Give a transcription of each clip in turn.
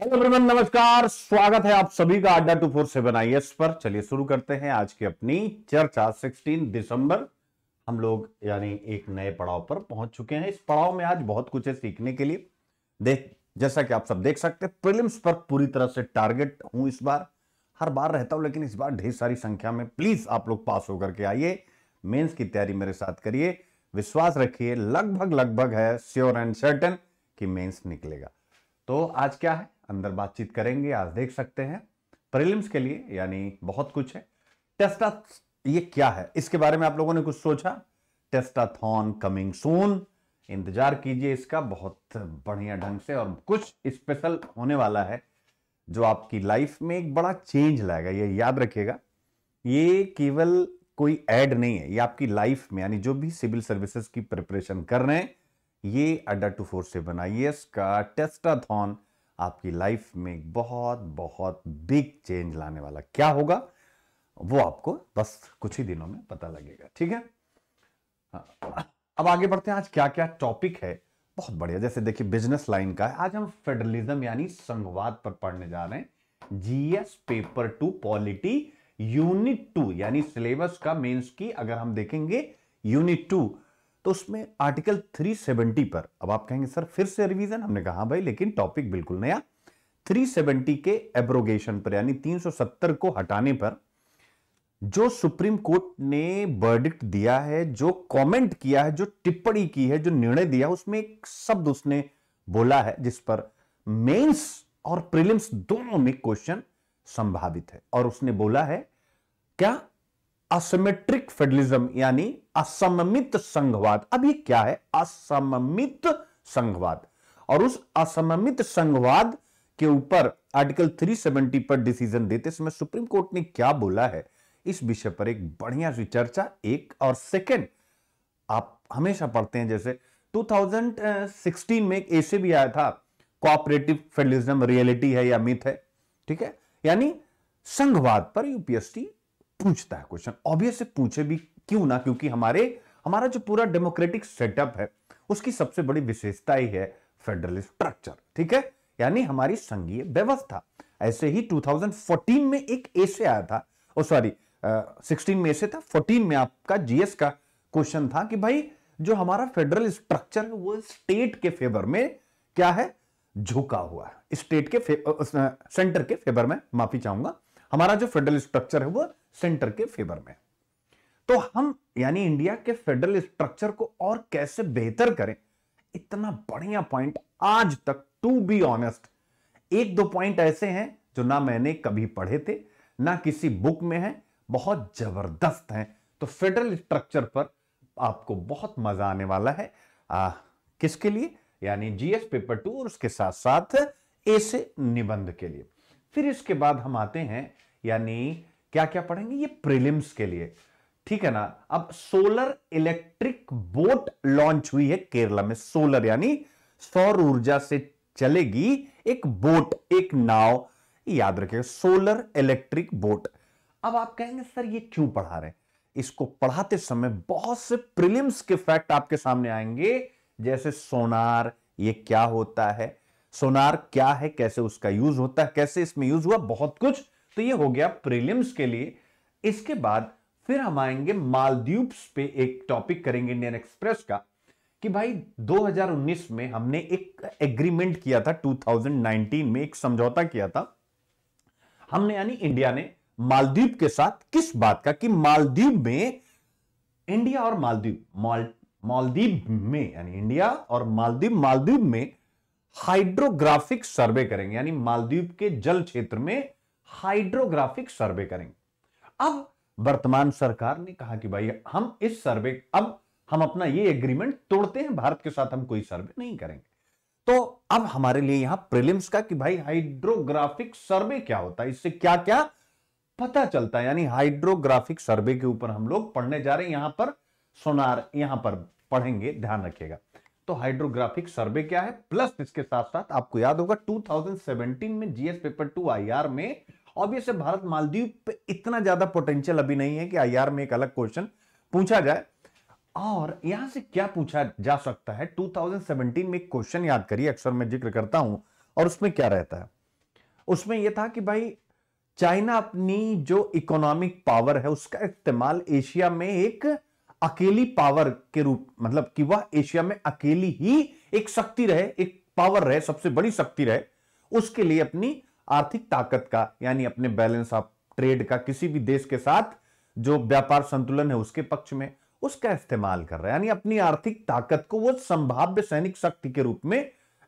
Hello everyone नमस्कार स्वागत है आप सभी का Adda two four seven I S पर चलिए शुरू करते हैं आज की अपनी चर्चा 16 दिसंबर हम लोग यानी एक नए पड़ाव पर पहुंच चुके हैं इस पड़ाव में आज बहुत कुछ है सीखने के लिए देख जैसा कि आप सब देख सकते हैं प्रिलिम्स पर पूरी तरह से टारगेट हूं इस बार हर बार रहता हूं लेकिन इस बार ढेर सारी संख्या में प्लीज आप लोग पास होकर के आइए मेन्स की तैयारी मेरे साथ करिए विश्वास रखिए लगभग लगभग है श्योर एंड सर्टन कि मेन्स निकलेगा तो आज क्या है अंदर बातचीत करेंगे आज देख सकते हैं प्रीलिम्स के लिए यानी बहुत कुछ है टेस्टा ये क्या है इसके बारे में आप लोगों ने कुछ सोचा टेस्टाथॉन कमिंग सून इंतजार कीजिए इसका बहुत बढ़िया ढंग से और कुछ स्पेशल होने वाला है जो आपकी लाइफ में एक बड़ा चेंज लाएगा ये याद रखिएगा ये केवल कोई ऐड नहीं है ये आपकी लाइफ में यानी जो भी सिविल सर्विसेज की प्रिपरेशन कर रहे हैं ये अड्डा टू फोर सेवन आई का टेस्टाथॉन आपकी लाइफ में बहुत बहुत बिग चेंज लाने वाला क्या होगा वो आपको बस कुछ ही दिनों में पता लगेगा ठीक है हाँ, अब आगे बढ़ते हैं आज क्या क्या टॉपिक है बहुत बढ़िया जैसे देखिए बिजनेस लाइन का है आज हम फेडरलिज्म यानी संघवाद पर पढ़ने जा रहे हैं GS paper two polity unit two यानी सिलेबस का मेंस की अगर हम देखेंगे यूनिट टू तो उसमें आर्टिकल 370 पर अब आप कहेंगे सर फिर से रिवीजन हमने कहा हाँ भाई लेकिन टॉपिक बिल्कुल नया 370 के एब्रोगेशन पर यानी 370 को हटाने पर जो सुप्रीम कोर्ट ने वर्डिक्ट दिया है जो कमेंट किया है जो टिप्पणी की है जो निर्णय दिया उसमें एक शब्द उसने बोला है जिस पर मेंस और प्रीलिम्स दोनों में क्वेश्चन संभावित है और उसने बोला है क्या असमेट्रिक फेडरलिज्म यानी असममित संघवाद अब ये क्या है असममित संघवाद और उस असममित संघवाद के ऊपर आर्टिकल 370 पर डिसीजन देते समय सुप्रीम कोर्ट ने क्या बोला है इस विषय पर एक बढ़िया सी चर्चा एक और सेकेंड आप हमेशा पढ़ते हैं जैसे 2016 में एक ऐसे भी आया था कोऑपरेटिव फेडरलिज्म रियलिटी है या मिथ है ठीक है यानी संघवाद पर यूपीएससी पूछता है क्वेश्चन ऑब्वियस पूछे भी क्यों ना क्योंकि हमारे हमारा जो पूरा डेमोक्रेटिक सेटअप है उसकी सबसे बड़ी विशेषता ही है फेडरल स्ट्रक्चर ठीक है यानी हमारी संघीय व्यवस्था ऐसे ही 2014 में एक ऐसे आया था ओ सॉरी 16 में ऐसे था 14 में आपका जीएस का क्वेश्चन था कि भाई जो हमारा फेडरल स्ट्रक्चर है वो स्टेट के फेवर में क्या है झुका हुआ है स्टेट के सेंटर के फेवर में माफी चाहूंगा हमारा जो फेडरल स्ट्रक्चर है वो सेंटर के फेवर में तो हम यानी इंडिया के फेडरल स्ट्रक्चर को और कैसे बेहतर करें इतना बढ़िया पॉइंट आज तक टू बी ऑनेस्ट एक दो पॉइंट ऐसे हैं जो ना मैंने कभी पढ़े थे ना किसी बुक में है बहुत जबरदस्त हैं तो फेडरल स्ट्रक्चर पर आपको बहुत मजा आने वाला है आ, किसके लिए यानी जीएस पेपर टू और उसके साथ साथ ऐसे निबंध के लिए फिर इसके बाद हम आते हैं यानी क्या क्या पढ़ेंगे ये प्रीलिम्स के लिए ठीक है ना अब सोलर इलेक्ट्रिक बोट लॉन्च हुई है केरला में सोलर यानी सौर ऊर्जा से चलेगी एक बोट एक नाव याद रखे सोलर इलेक्ट्रिक बोट अब आप कहेंगे सर ये क्यों पढ़ा रहे हैं इसको पढ़ाते समय बहुत से प्रिलिम्स के फैक्ट आपके सामने आएंगे जैसे सोनार ये क्या होता है सोनार क्या है कैसे उसका यूज होता है कैसे इसमें यूज हुआ बहुत कुछ तो ये हो गया प्रीलिम्स के लिए इसके बाद फिर हम आएंगे मालदीव्स पे एक टॉपिक करेंगे इंडियन एक्सप्रेस का कि भाई 2019 में हमने एक एग्रीमेंट किया था 2019 में एक समझौता किया था हमने यानी इंडिया ने मालदीव के साथ किस बात का कि मालदीव में इंडिया और मालदीव माल मालदीव में यानी इंडिया और मालदीव मालदीव में हाइड्रोग्राफिक सर्वे करेंगे यानी मालदीव के जल क्षेत्र में हाइड्रोग्राफिक सर्वे करेंगे अब वर्तमान सरकार ने कहा कि भाई हम इस सर्वे अब हम अपना ये एग्रीमेंट तोड़ते हैं भारत के साथ हम कोई सर्वे नहीं करेंगे तो अब हमारे लिए यहां प्रिलिम्स का कि भाई हाइड्रोग्राफिक सर्वे क्या होता है इससे क्या क्या पता चलता है यानी हाइड्रोग्राफिक सर्वे के ऊपर हम लोग पढ़ने जा रहे हैं यहां पर सोनार यहां पर पढ़ेंगे ध्यान रखिएगा तो हाइड्रोग्राफिक सर्वे क्या है प्लस इसके साथ साथ आपको याद होगा 2017 में जीएस पेपर टू आईआर में ऑब्वियस भारत मालदीव पे इतना ज्यादा पोटेंशियल अभी नहीं है कि आईआर में एक अलग क्वेश्चन पूछा जाए और यहां से क्या पूछा जा सकता है 2017 में एक क्वेश्चन याद करिए अक्सर मैं जिक्र करता हूं और उसमें क्या रहता है उसमें यह था कि भाई चाइना अपनी जो इकोनॉमिक पावर है उसका इस्तेमाल एशिया में एक अकेली पावर के रूप मतलब कि वह एशिया में अकेली ही एक शक्ति रहे एक पावर रहे सबसे बड़ी शक्ति रहे उसके लिए अपनी आर्थिक ताकत का यानी अपने बैलेंस ऑफ ट्रेड का किसी भी देश के साथ जो व्यापार संतुलन है उसके पक्ष में उसका इस्तेमाल कर रहा है यानी अपनी आर्थिक ताकत को वो संभाव्य सैनिक शक्ति के रूप में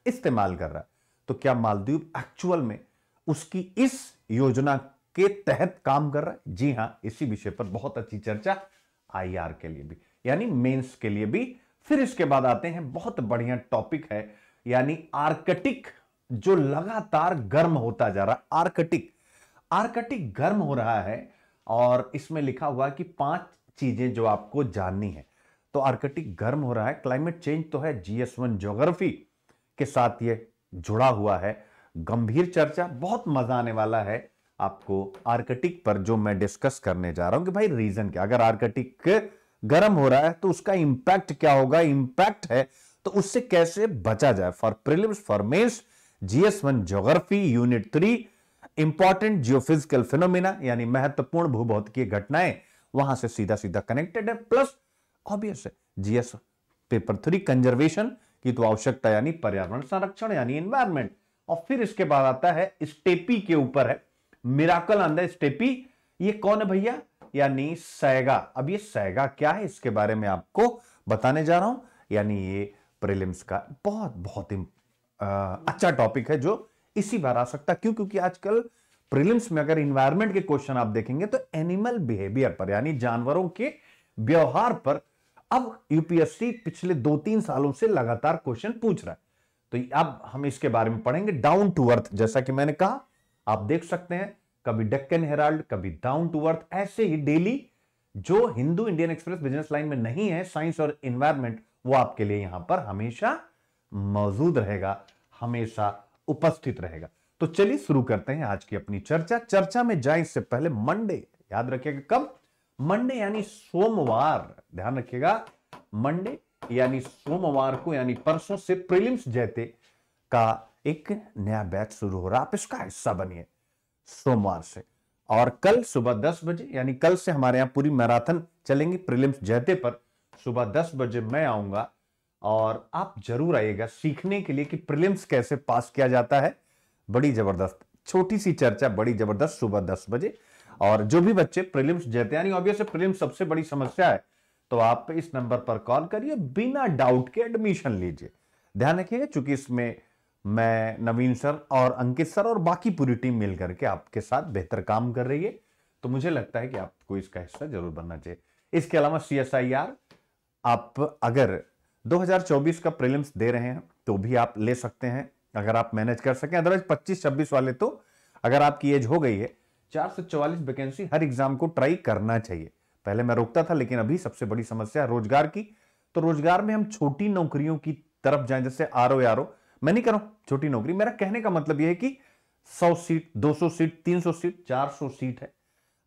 इस्तेमाल कर रहा है तो क्या मालदीव एक्चुअल में उसकी इस योजना के तहत काम कर रहा है जी हां इसी विषय पर बहुत अच्छी चर्चा आईआर के लिए भी यानी मेंस के लिए भी फिर इसके बाद आते हैं बहुत बढ़िया टॉपिक है यानी आर्कटिक जो लगातार गर्म होता जा रहा आर्कटिक आर्कटिक गर्म हो रहा है और इसमें लिखा हुआ कि पांच चीजें जो आपको जाननी है तो आर्कटिक गर्म हो रहा है क्लाइमेट चेंज तो है जीएस वन ज्योग्राफी के साथ ये जुड़ा हुआ है गंभीर चर्चा बहुत मजा आने वाला है आपको आर्कटिक पर जो मैं डिस्कस करने जा रहा हूं कि भाई रीजन क्या अगर आर्कटिक गर्म हो रहा है तो उसका इंपैक्ट क्या होगा इंपैक्ट है तो उससे कैसे बचा जाए for prelims for mains GS one geography unit three important geophysical phenomena यानी महत्वपूर्ण भूभौतिकीय घटनाएं वहां से सीधा सीधा कनेक्टेड है प्लस ऑब्वियस है जीएस पेपर थ्री कंजर्वेशन की तो आवश्यकता यानी पर्यावरण संरक्षण यानी इन्वायरमेंट और फिर इसके बाद आता है स्टेपी के ऊपर है मिराकल ऑन द स्टेपी ये कौन है भैया यानी सैगा अब ये सैगा क्या है इसके बारे में आपको बताने जा रहा हूं यानी ये प्रिलिम्स का बहुत बहुत आ, अच्छा टॉपिक है जो इसी बार आ सकता क्यों क्योंकि आजकल प्रिलिम्स में अगर इन्वायरमेंट के क्वेश्चन आप देखेंगे तो एनिमल बिहेवियर पर यानी जानवरों के व्यवहार पर अब यूपीएससी पिछले दो तीन सालों से लगातार क्वेश्चन पूछ रहा है तो अब हम इसके बारे में पढ़ेंगे डाउन टू अर्थ जैसा कि मैंने कहा आप देख सकते हैं कभी डेक्कन हेराल्ड कभी डाउन टू अर्थ ऐसे ही डेली जो Hindu Indian Express business line में नहीं है साइंस और इन्वायरमेंट वो आपके लिए यहां पर हमेशा मौजूद रहेगा हमेशा उपस्थित रहेगा तो चलिए शुरू करते हैं आज की अपनी चर्चा चर्चा में जाए इससे पहले मंडे याद रखिएगा कब मंडे यानी सोमवार ध्यान रखिएगा मंडे यानी सोमवार को यानी परसों से प्रीलिम्स जैते का एक नया बैच शुरू हो रहा है आप इसका हिस्सा बनिए सोमवार से और कल सुबह दस बजे यानी कल से हमारे यहाँ पूरी मैराथन चलेंगी प्रिलिम्स जयते पर सुबह दस बजे मैं आऊंगा और आप जरूर आइएगा सीखने के लिए कि प्रिलिम्स कैसे पास किया जाता है बड़ी जबरदस्त छोटी सी चर्चा बड़ी जबरदस्त सुबह दस बजे और जो भी बच्चे प्रिलिम्स जयते यानी ऑब्वियस प्रिलिम्स सबसे बड़ी समस्या है तो आप इस नंबर पर कॉल करिए बिना डाउट के एडमिशन लीजिए ध्यान रखिएगा चूंकि इसमें मैं नवीन सर और अंकित सर और बाकी पूरी टीम मिल करके आपके साथ बेहतर काम कर रही है तो मुझे लगता है कि आपको इसका हिस्सा जरूर बनना चाहिए इसके अलावा सी एस आई आर आप अगर 2024 का प्रीलिम्स दे रहे हैं तो भी आप ले सकते हैं अगर आप मैनेज कर सकें अदरवाइज 25 26 वाले तो अगर आपकी एज हो गई है चार सौ चौवालीस वैकेंसी हर एग्जाम को ट्राई करना चाहिए पहले मैं रोकता था लेकिन अभी सबसे बड़ी समस्या रोजगार की तो रोजगार में हम छोटी नौकरियों की तरफ जाएं जैसे आर ओ आर ओ मैं नहीं कर रहा हूं छोटी नौकरी मेरा कहने का मतलब यह है कि 100 सीट 200 सीट 300 सीट 400 सीट है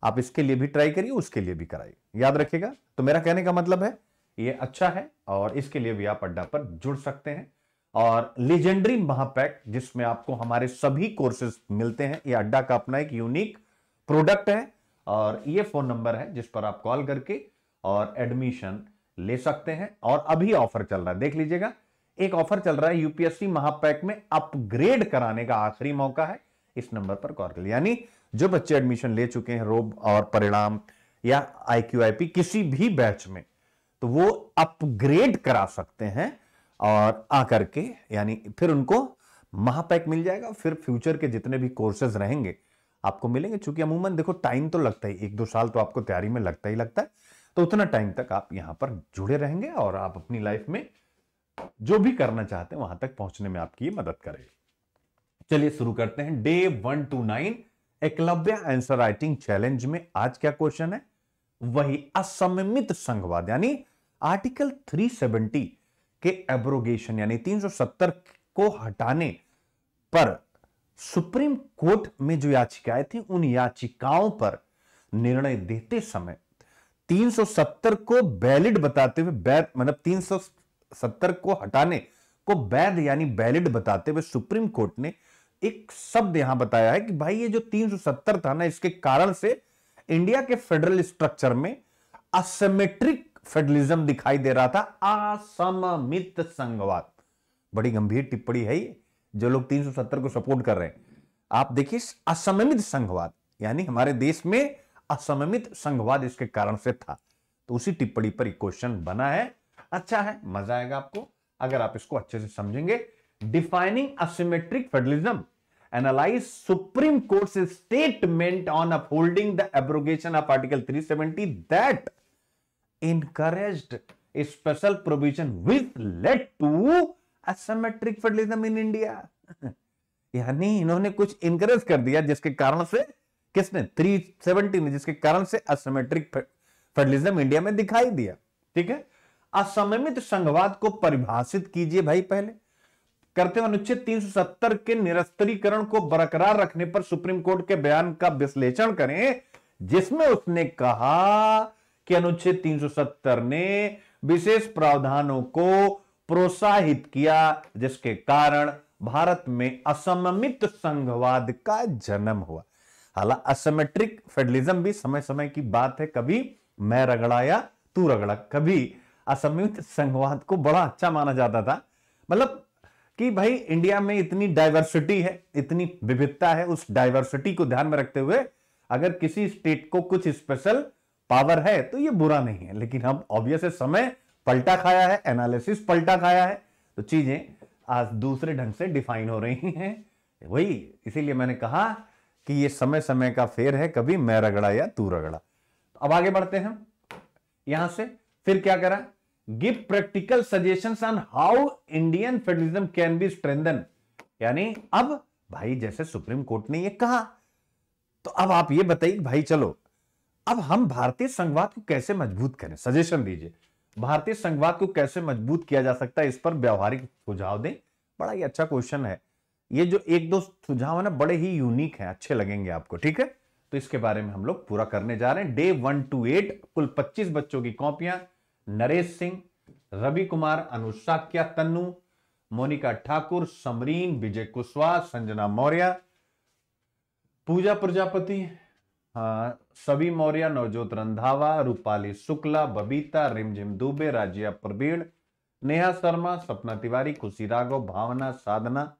आप इसके लिए भी ट्राई करिए उसके लिए भी कराइए याद रखिएगा तो मेरा कहने का मतलब है ये अच्छा है और इसके लिए भी आप अड्डा पर जुड़ सकते हैं और लेजेंडरी महापैक जिसमें आपको हमारे सभी कोर्सेज मिलते हैं ये अड्डा का अपना एक यूनिक प्रोडक्ट है और ये फोन नंबर है जिस पर आप कॉल करके और एडमिशन ले सकते हैं और अभी ऑफर चल रहा है देख लीजिएगा एक ऑफर चल रहा है यूपीएससी महापैक में अपग्रेड कराने का आखिरी मौका है इस नंबर पर कॉल कर यानी जो बच्चे एडमिशन ले चुके हैं रोब और परिणाम या आईक्यूआईपी किसी भी बैच में तो वो अपग्रेड करा सकते हैं और आकर के यानी फिर उनको महापैक मिल जाएगा फिर फ्यूचर के जितने भी कोर्सेज रहेंगे आपको मिलेंगे चूंकि अमूमन देखो टाइम तो लगता ही एक दो साल तो आपको तैयारी में लगता ही लगता है तो उतना टाइम तक आप यहां पर जुड़े रहेंगे और आप अपनी लाइफ में जो भी करना चाहते हैं वहां तक पहुंचने में आपकी मदद करेगी चलिए शुरू करते हैं day one two nine Eklavya answer writing challenge में आज क्या क्वेश्चन है वही असमित संघवाद यानी आर्टिकल 370 के एब्रोगेशन यानी 370 को हटाने पर सुप्रीम कोर्ट में जो याचिकाएं थी उन याचिकाओं पर निर्णय देते समय 370 को वैलिड बताते हुए मतलब तीन सत्तर को हटाने को वैध यानी वैलिड बताते हुए सुप्रीम कोर्ट ने एक शब्द यहां बताया है कि भाई ये जो 370 था ना इसके कारण से इंडिया के फेडरल स्ट्रक्चर में असमेट्रिक फेडरलिज्म दिखाई दे रहा था असममित संघवाद बड़ी गंभीर टिप्पणी है ये जो लोग 370 को सपोर्ट कर रहे हैं आप देखिए असममित संघवाद यानी हमारे देश में असममित संघवाद इसके कारण से था तो उसी टिप्पणी पर क्वेश्चन बना है अच्छा है मजा आएगा आपको अगर आप इसको अच्छे से समझेंगे defining asymmetric federalism analyse supreme court से statement on upholding the abrogation of article 370 seventy that encourage special provision with led to asymmetric federalism in India यानी इन्होंने कुछ इनकरेज कर दिया जिसके कारण से किसने 370 ने जिसके कारण से असमेट्रिक फेडरलिज्म इंडिया में दिखाई दिया ठीक है असमित संघवाद को परिभाषित कीजिए भाई पहले करते हुए अनुच्छेद 370 के निरस्तरीकरण को बरकरार रखने पर सुप्रीम कोर्ट के बयान का विश्लेषण करें जिसमें उसने कहा कि अनुच्छेद 370 ने विशेष प्रावधानों को प्रोत्साहित किया जिसके कारण भारत में असममित संघवाद का जन्म हुआ हालांकि असमेट्रिक फेडरलिज्म भी समय समय की बात है कभी मैं रगड़ा या तू रगड़ा कभी असंयुक्त संघवाद को बड़ा अच्छा माना जाता था मतलब कि भाई इंडिया में इतनी डाइवर्सिटी है इतनी विविधता है उस डाइवर्सिटी को ध्यान में रखते हुए अगर किसी स्टेट को कुछ स्पेशल पावर है तो ये बुरा नहीं है लेकिन हम ऑब्वियस समय पलटा खाया है एनालिसिस पलटा खाया है तो चीजें आज दूसरे ढंग से डिफाइन हो रही हैं वही इसीलिए मैंने कहा कि ये समय समय का फेर है कभी मैं रगड़ा या तू रगड़ा अब आगे बढ़ते हैं यहां से फिर क्या करा give practical suggestions on how Indian federalism can be strengthen यानी अब भाई जैसे सुप्रीम कोर्ट ने ये कहा तो अब आप ये बताइए भाई चलो अब हम भारतीय संघवाद को कैसे मजबूत करें सजेशन दीजिए भारतीय संघवाद को कैसे मजबूत किया जा सकता है इस पर व्यवहारिक सुझाव दें बड़ा ही अच्छा क्वेश्चन है ये जो एक दो सुझाव है ना बड़े ही यूनिक है अच्छे लगेंगे आपको ठीक है तो इसके बारे में हम लोग पूरा करने जा रहे हैं डे वन टू एट कुल पच्चीस बच्चों की कॉपियां नरेश सिंह रवि कुमार अनुशाक्या तन्नू मोनिका ठाकुर समरीन विजय कुशवाहा संजना मौर्य पूजा प्रजापति सभी मौर्य नवजोत रंधावा रूपाली शुक्ला बबीता रिमझिम दुबे राजिया प्रवीण नेहा शर्मा सपना तिवारी खुशी राघव भावना साधना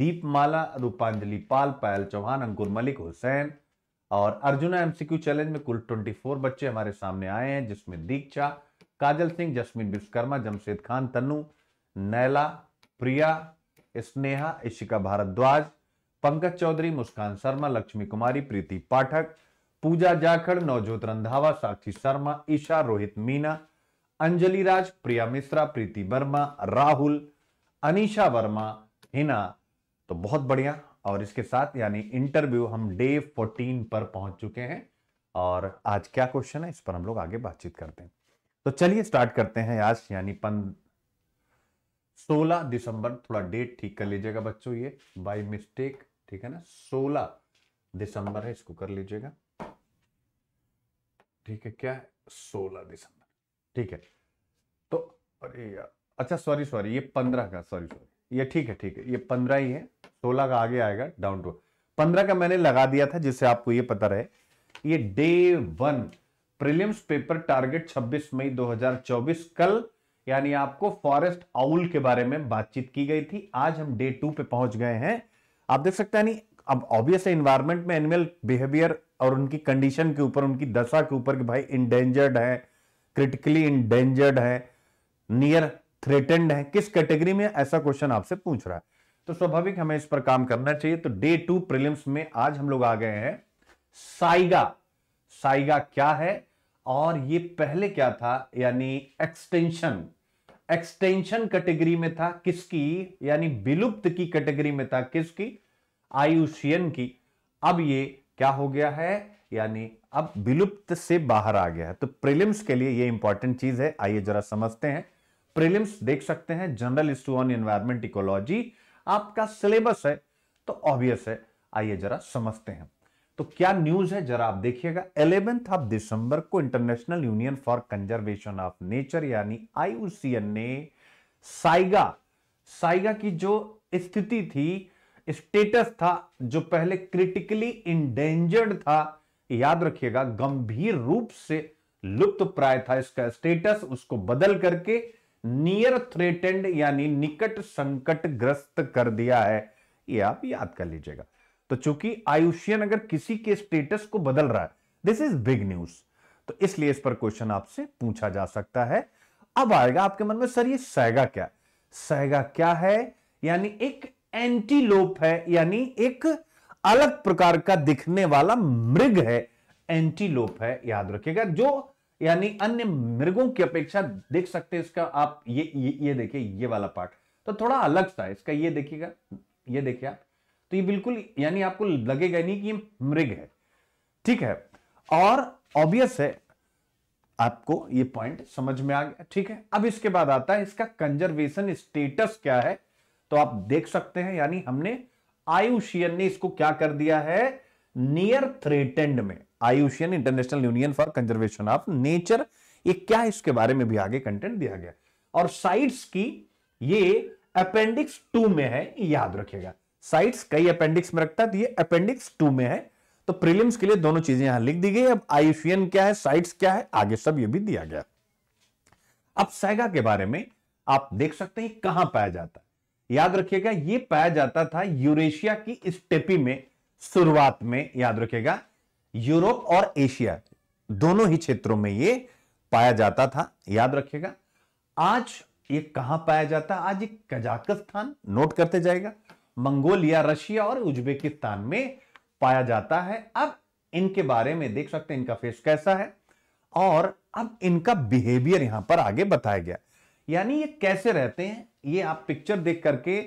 दीपमाला रूपांजलि पाल पायल चौहान अंकुर मलिक हुसैन और अर्जुना एमसीक्यू चैलेंज में कुल 24 बच्चे हमारे सामने आए हैं जिसमें दीक्षा काजल सिंह जसमीन विश्वकर्मा जमशेद खान तनु नैला प्रिया स्नेहा इशिका भारद्वाज पंकज चौधरी मुस्कान शर्मा लक्ष्मी कुमारी प्रीति पाठक पूजा जाखड़ नवजोत रंधावा साक्षी शर्मा ईशा रोहित मीना अंजलि राज प्रिया मिश्रा प्रीति वर्मा राहुल अनिशा वर्मा हिना तो बहुत बढ़िया और इसके साथ यानी इंटरव्यू हम डे 14 पर पहुंच चुके हैं और आज क्या क्वेश्चन है इस पर हम लोग आगे बातचीत करते हैं तो चलिए स्टार्ट करते हैं आज यानी पन सोलह दिसंबर थोड़ा डेट ठीक कर लीजिएगा बच्चों ये बाई मिस्टेक ठीक है ना सोलह दिसंबर है इसको कर लीजिएगा ठीक है क्या सोलह दिसंबर ठीक है तो अरे अच्छा सॉरी सॉरी ये पंद्रह का सॉरी सॉरी ये ठीक है ठीक है ये पंद्रह ही है सोलह का आगे आएगा डाउन टू पंद्रह का मैंने लगा दिया था जिससे आपको ये पता रहे ये day one prelims paper target 26 मई 2024 कल यानी आपको फॉरेस्ट आउल के बारे में बातचीत की गई थी आज हम डे टू पे पहुंच गए हैं आप देख सकते हैं नहीं अब ऑब्वियस है इन्वायरमेंट में एनिमल बिहेवियर और उनकी कंडीशन के ऊपर उनकी दशा के ऊपर कि भाई इंडेंजर्ड है क्रिटिकली इंडेंजर्ड है नियर थ्रेटेंड है किस कैटेगरी में ऐसा क्वेश्चन आपसे पूछ रहा है तो स्वाभाविक हमें इस पर काम करना चाहिए तो डे टू प्रिलिम्स में आज हम लोग आ गए हैं साइगा साइगा क्या है और ये पहले क्या था यानी एक्सटेंशन एक्सटेंशन कैटेगरी में था किसकी यानी विलुप्त की कैटेगरी में था किसकी आयुषियन की अब ये क्या हो गया है यानी अब विलुप्त से बाहर आ गया है तो प्रीलिम्स के लिए ये इंपॉर्टेंट चीज है आइए जरा समझते हैं प्रीलिम्स देख सकते हैं general issue on environment ecology आपका सिलेबस है तो ऑब्वियस है आइए जरा समझते हैं तो क्या न्यूज है जरा आप देखिएगा इलेवेंथ ऑफ दिसंबर को International Union for Conservation of Nature यानी आईयूसीएन ने साइगा साइगा की जो स्थिति थी स्टेटस था जो पहले क्रिटिकली इंडेंजर्ड था याद रखिएगा गंभीर रूप से लुप्त प्राय था इसका स्टेटस उसको बदल करके नियर थ्रेटेंड यानी निकट संकट ग्रस्त कर दिया है ये आप याद कर लीजिएगा तो चूंकि आयुष्यन अगर किसी के स्टेटस को बदल रहा है दिस इज बिग न्यूज तो इसलिए इस पर क्वेश्चन आपसे पूछा जा सकता है अब आएगा आपके मन में सर ये सहगा क्या सहगा क्या है यानी एक एंटीलोप है यानी एक अलग प्रकार का दिखने वाला मृग है एंटीलोप है याद रखिएगा जो यानी अन्य मृगों की अपेक्षा देख सकते हैं इसका आप ये ये, ये देखिए ये वाला पार्ट तो थोड़ा अलग सा है इसका ये देखिएगा ये देखिए आप तो ये बिल्कुल यानी आपको लगेगा नहीं कि ये मृग है ठीक है और ऑब्वियस है आपको ये पॉइंट समझ में आ गया ठीक है अब इसके बाद आता है इसका कंजर्वेशन स्टेटस क्या है तो आप देख सकते हैं यानी हमने आयुषियन ने इसको क्या कर दिया है नियर थ्रेटेंड में IUCN International Union for Conservation of Nature ये क्या है इसके बारे में भी आगे कंटेंट दिया गया और साइट्स की ये अपेंडिक्स टू में है याद रखिएगा साइट्स कई अपेंडिक्स में रखता है तो ये अपेंडिक्स टू में है तो प्रीलिम्स के लिए दोनों चीजें यहां लिख दी गई अब आईयूसीएन क्या है साइट्स क्या है आगे सब ये भी दिया गया अब सैगा के बारे में आप देख सकते हैं कहां पाया जाता है याद रखिएगा ये पाया जाता था यूरेशिया की स्टेपी में शुरुआत में याद रखिएगा यूरोप और एशिया दोनों ही क्षेत्रों में ये पाया जाता था याद रखिएगा आज ये कहां पाया जाता आज ये कजाकिस्तान नोट करते जाएगा मंगोलिया रशिया और उज्बेकिस्तान में पाया जाता है अब इनके बारे में देख सकते हैं इनका फेस कैसा है और अब इनका बिहेवियर यहां पर आगे बताया गया यानी ये कैसे रहते हैं ये आप पिक्चर देख करके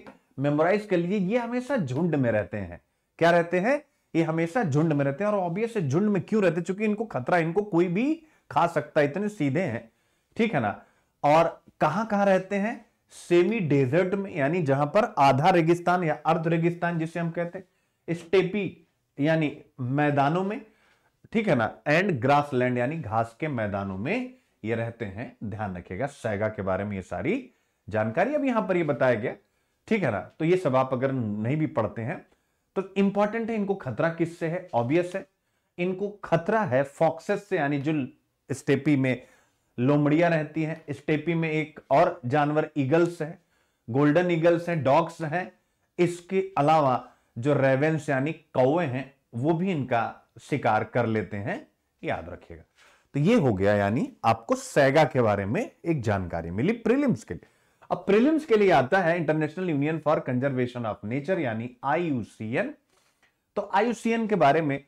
मेमोराइज कर लीजिए ये हमेशा झुंड में रहते हैं क्या रहते हैं ये हमेशा झुंड में रहते हैं और ऑब्वियस झुंड में क्यों रहते चूंकि इनको खतरा इनको कोई भी खा सकता है इतने सीधे हैं ठीक है ना और कहां कहां रहते हैं सेमी डेजर्ट में यानी जहां पर आधा रेगिस्तान या अर्ध रेगिस्तान जिसे हम कहते हैं स्टेपी यानी मैदानों में ठीक है ना एंड ग्रासलैंड यानी घास के मैदानों में ये रहते हैं ध्यान रखिएगा सैगा के बारे में ये सारी जानकारी अब यहां पर ये बताया गया ठीक है ना तो ये सब आप अगर नहीं भी पढ़ते हैं तो इंपॉर्टेंट है इनको खतरा किससे है ऑब्वियस है इनको खतरा है फॉक्सेस से यानी जो स्टेपी में लोमड़िया रहती हैं स्टेपी में एक और जानवर ईगल्स है गोल्डन ईगल्स हैं डॉग्स हैं इसके अलावा जो रेवेंस यानी कौए हैं वो भी इनका शिकार कर लेते हैं याद रखिएगा तो ये हो गया यानी आपको सैगा के बारे में एक जानकारी मिली प्रीलिम्स के लिए अब प्रीलिम्स के लिए आता है International Union for Conservation of Nature यानी आईयूसीएन तो आईयूसीएन के बारे में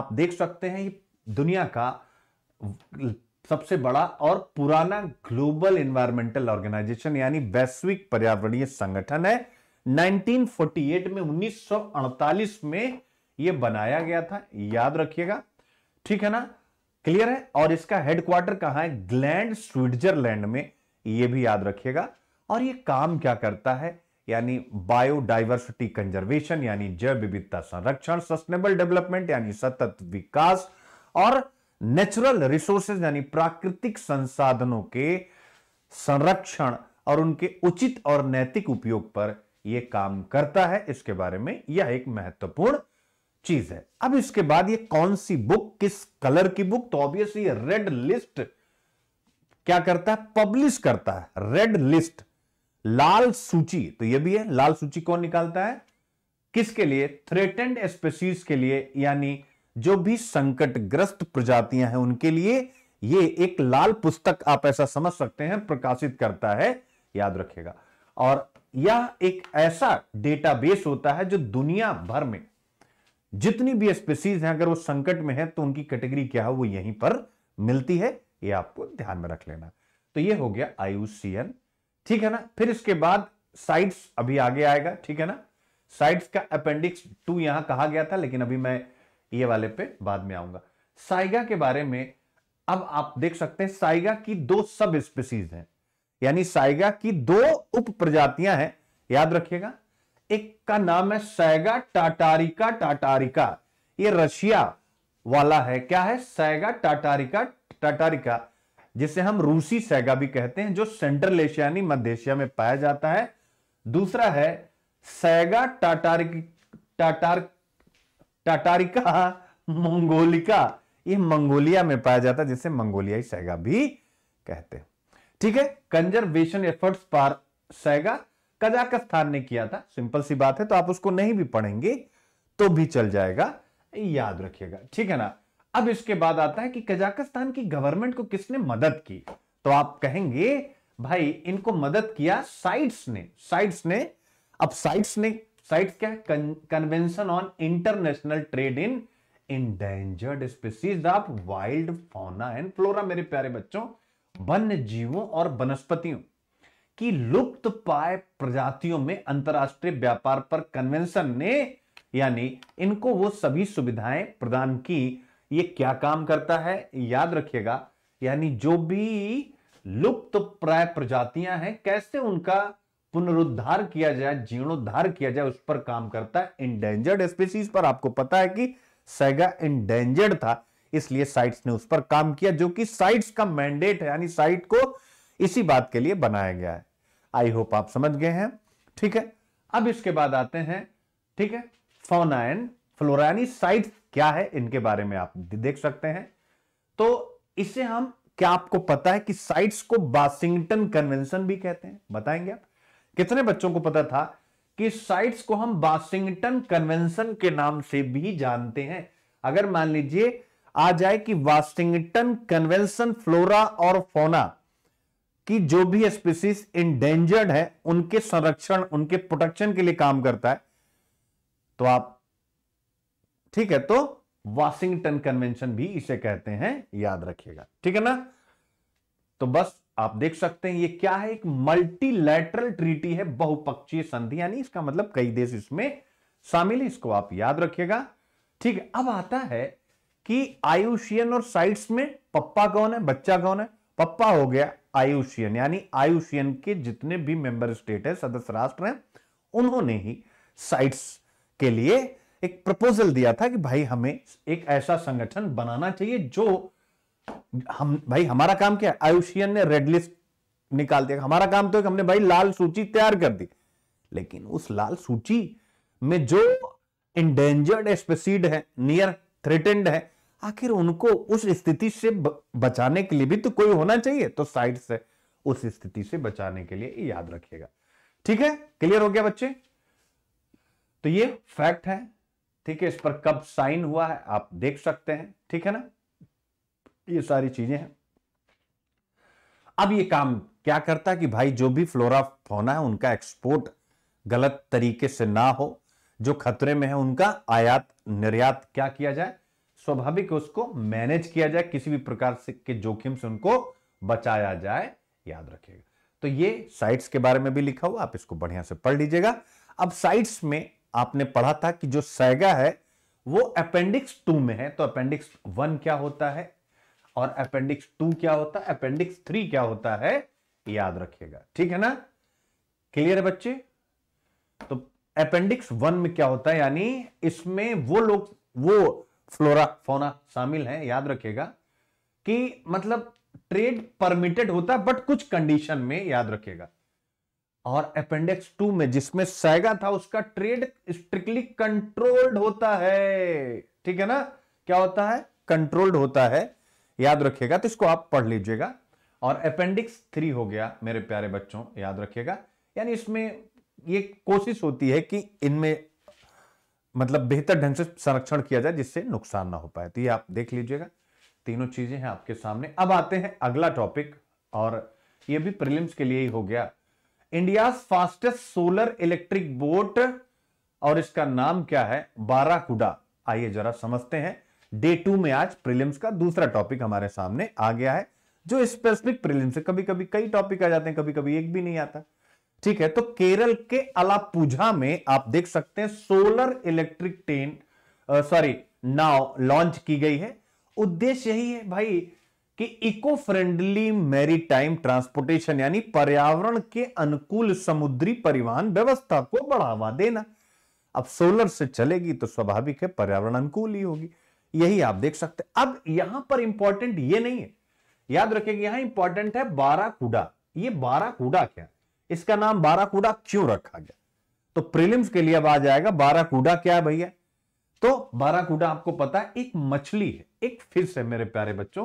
आप देख सकते हैं ये दुनिया का सबसे बड़ा और पुराना ग्लोबल इन्वायरमेंटल ऑर्गेनाइजेशन यानी वैश्विक पर्यावरणीय संगठन है 1948 में 1948 में यह बनाया गया था याद रखिएगा ठीक है ना क्लियर है और इसका हेडक्वार्टर कहां है ग्लैंड स्विट्जरलैंड में यह भी याद रखिएगा और यह काम क्या करता है यानी बायोडाइवर्सिटी कंजर्वेशन यानी जैव विविधता संरक्षण सस्टेनेबल डेवलपमेंट यानी सतत विकास और नेचुरल रिसोर्सेज यानी प्राकृतिक संसाधनों के संरक्षण और उनके उचित और नैतिक उपयोग पर यह काम करता है इसके बारे में यह एक महत्वपूर्ण चीज है अब इसके बाद ये कौन सी बुक किस कलर की बुक तो ऑब्वियसली रेड लिस्ट क्या करता है पब्लिश करता है रेड लिस्ट लाल सूची तो ये भी है लाल सूची कौन निकालता है किसके लिए थ्रेटेंड स्पेसीज के लिए यानी जो भी संकटग्रस्त प्रजातियां हैं उनके लिए ये एक लाल पुस्तक आप ऐसा समझ सकते हैं प्रकाशित करता है याद रखेगा और यह एक ऐसा डेटाबेस होता है जो दुनिया भर में जितनी भी स्पीसीज हैं अगर वो संकट में है तो उनकी कैटेगरी क्या है वो यहीं पर मिलती है ये आपको ध्यान में रख लेना तो ये हो गया आयुसीएन ठीक है ना फिर इसके बाद साइट्स अभी आगे आएगा ठीक है ना साइट्स का अपेंडिक्स टू यहां कहा गया था लेकिन अभी मैं ये वाले पे बाद में आऊंगा साइगा के बारे में अब आप देख सकते हैं साइगा की दो सब स्पीसीज हैं यानी साइगा की दो उप प्रजातियां हैं याद रखिएगा एक का नाम है सैगा टाटारिका टाटारिका ये रशिया वाला है क्या है सैगा टाटारिका टाटारिका जिसे हम रूसी सैगा भी कहते हैं जो सेंट्रल एशिया यानी मध्य एशिया में पाया जाता है दूसरा है सैगा टाटारिक टाटार टाटारिका मंगोलिका ये मंगोलिया में पाया जाता है जिसे मंगोलियाई सैगा भी कहते हैं ठीक है कंजर्वेशन एफर्ट्स पर सैगा कजाकिस्तान ने किया था सिंपल सी बात है तो आप उसको नहीं भी पढ़ेंगे तो भी चल जाएगा याद रखिएगा ठीक है ना अब इसके बाद आता है कि कजाकिस्तान की गवर्नमेंट को किसने मदद की तो आप कहेंगे भाई इनको मदद किया साइट्स ने साइट्स ने अब साइट्स ने साइट्स क्या है convention on international trade in endangered species of wild fauna and flora मेरे प्यारे बच्चों वन्य जीवों और वनस्पतियों की लुप्त पाए प्रजातियों में अंतरराष्ट्रीय व्यापार पर कन्वेंशन ने यानी इनको वो सभी सुविधाएं प्रदान की ये क्या काम करता है याद रखिएगा यानी जो भी लुप्त प्राय प्रजातियां हैं कैसे उनका पुनरुद्धार किया जाए जीर्णोद्धार किया जाए उस पर काम करता है इंडेंजर्ड स्पीसीज पर आपको पता है कि सैगा इंडेंजर्ड था इसलिए साइट्स ने उस पर काम किया जो कि साइट्स का मैंडेट है यानी साइट को इसी बात के लिए बनाया गया है आई होप आप समझ गए हैं ठीक है अब इसके बाद आते हैं ठीक है फोना एंड फ्लोरा यानी साइट क्या है इनके बारे में आप देख सकते हैं तो इसे हम क्या आपको पता है कि साइट्स को बासिंगटन कन्वेंशन भी कहते हैं बताएंगे आप कितने बच्चों को पता था कि साइट्स को हम वाशिंगटन कन्वेंशन के नाम से भी जानते हैं अगर मान लीजिए आ जाए कि वाशिंगटन कन्वेंशन फ्लोरा और फोना कि जो भी स्पीसीज इंडेंजर्ड है उनके संरक्षण उनके प्रोटेक्शन के लिए काम करता है तो आप ठीक है तो वाशिंगटन कन्वेंशन भी इसे कहते हैं याद रखिएगा ठीक है ना तो बस आप देख सकते हैं ये क्या है एक मल्टीलैटरल ट्रीटी है बहुपक्षीय संधि यानी इसका मतलब कई देश इसमें शामिल है इसको आप याद रखिएगा ठीक अब आता है कि आयुषियन और साइट्स में पप्पा कौन है बच्चा कौन है पप्पा हो गया आयुषियन यानी आयुषियन के जितने भी मेंबर स्टेट है सदस्य राष्ट्र हैं उन्होंने ही साइट्स के लिए एक प्रपोजल दिया था कि भाई हमें एक ऐसा संगठन बनाना चाहिए जो हम भाई हमारा काम क्या है आयुषियन ने रेड लिस्ट निकाल दिया हमारा काम तो है हमने भाई लाल सूची तैयार कर दी लेकिन उस लाल सूची में जो इंडेंजर्ड स्पेसीड है नियर थ्रेटेंड है आखिर उनको उस स्थिति से बचाने के लिए भी तो कोई होना चाहिए तो साइड से उस स्थिति से बचाने के लिए याद रखिएगा ठीक है क्लियर हो गया बच्चे तो ये फैक्ट है ठीक है इस पर कब साइन हुआ है आप देख सकते हैं ठीक है ना ये सारी चीजें हैं अब ये काम क्या करता है कि भाई जो भी फ्लोरा फोना है उनका एक्सपोर्ट गलत तरीके से ना हो जो खतरे में है उनका आयात निर्यात क्या किया जाए स्वाभाविक उसको मैनेज किया जाए किसी भी प्रकार से के जोखिम से उनको बचाया जाए याद रखिएगा तो ये साइट्स के बारे में भी लिखा हुआ आप इसको बढ़िया से पढ़ लीजिएगा अब साइट्स में आपने पढ़ा था कि जो सैगा है वो अपेंडिक्स टू में है तो अपेंडिक्स वन क्या होता है और अपेंडिक्स टू क्या होता है अपेंडिक्स थ्री क्या होता है याद रखिएगा ठीक है ना क्लियर है बच्चे तो अपेंडिक्स वन में क्या होता है यानी इसमें वो लोग वो फ्लोरा फोना शामिल है याद रखिएगा कि मतलब ट्रेड परमिटेड होता है बट कुछ कंडीशन में याद रखिएगा और अपेंडिक्स टू में जिसमें सैगा था उसका ट्रेड स्ट्रिक्टली कंट्रोल्ड होता है ठीक है ना क्या होता है कंट्रोल्ड होता है याद रखिएगा तो इसको आप पढ़ लीजिएगा और अपेंडिक्स थ्री हो गया मेरे प्यारे बच्चों याद रखिएगा यानी इसमें ये कोशिश होती है कि इनमें मतलब बेहतर ढंग से संरक्षण किया जाए जिससे नुकसान ना हो पाए तो ये आप देख लीजिएगा तीनों चीजें हैं आपके सामने अब आते हैं अगला टॉपिक और ये भी प्रिलिम्स के लिए ही हो गया India fastest solar electric boat और इसका नाम क्या है बाराकुडा आइए जरा समझते हैं डे टू में आज प्रीलिम्स का दूसरा टॉपिक हमारे सामने आ गया है जो स्पेसिफिक प्रीलिम्स है कभी कभी कई टॉपिक आ जाते हैं कभी कभी एक भी नहीं आता ठीक है तो केरल के अलापूझा में आप देख सकते हैं सोलर इलेक्ट्रिक ट्रेन सॉरी नाव लॉन्च की गई है उद्देश्य यही है भाई कि इको फ्रेंडली मैरीटाइम ट्रांसपोर्टेशन यानी पर्यावरण के अनुकूल समुद्री परिवहन व्यवस्था को बढ़ावा देना अब सोलर से चलेगी तो स्वाभाविक है पर्यावरण अनुकूल ही होगी यही आप देख सकते हैं अब यहां पर इंपॉर्टेंट ये नहीं है याद रखेंगे यहां इंपॉर्टेंट है बाराकूडा ये बाराकूडा क्या इसका नाम बाराकूडा क्यों रखा गया तो प्रिलिम्स के लिए अब आ जाएगा बाराकूडा क्या है भैया तो बाराकूडा आपको पता है एक मछली है एक फिश है मेरे प्यारे बच्चों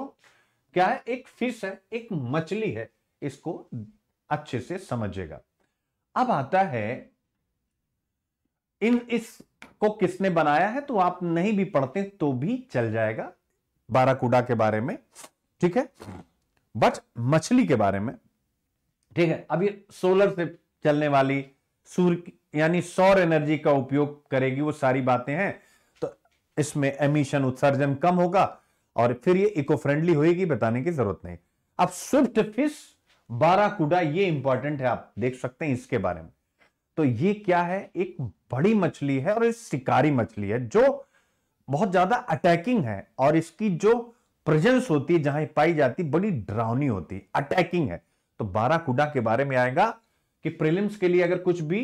क्या है एक फिश है एक मछली है इसको अच्छे से समझिएगा अब आता है इन इस को किसने बनाया है तो आप नहीं भी पढ़ते तो भी चल जाएगा बाराकूडा के बारे में ठीक है बट मछली के बारे में ठीक है अब ये सोलर से चलने वाली सूर्य यानी सौर एनर्जी का उपयोग करेगी वो सारी बातें हैं तो इसमें एमिशन उत्सर्जन कम होगा और फिर ये इको फ्रेंडली होगी बताने की जरूरत नहीं अब स्विफ्ट फिश बाराकूडा ये इंपॉर्टेंट है आप देख सकते हैं इसके बारे में तो ये क्या है एक बड़ी मछली है और एक शिकारी मछली है जो बहुत ज्यादा अटैकिंग है और इसकी जो प्रेजेंस होती है जहां पाई जाती बड़ी ड्राउनी होती है अटैकिंग है तो बारह कुडा के बारे में आएगा कि प्रिलिम्स के लिए अगर कुछ भी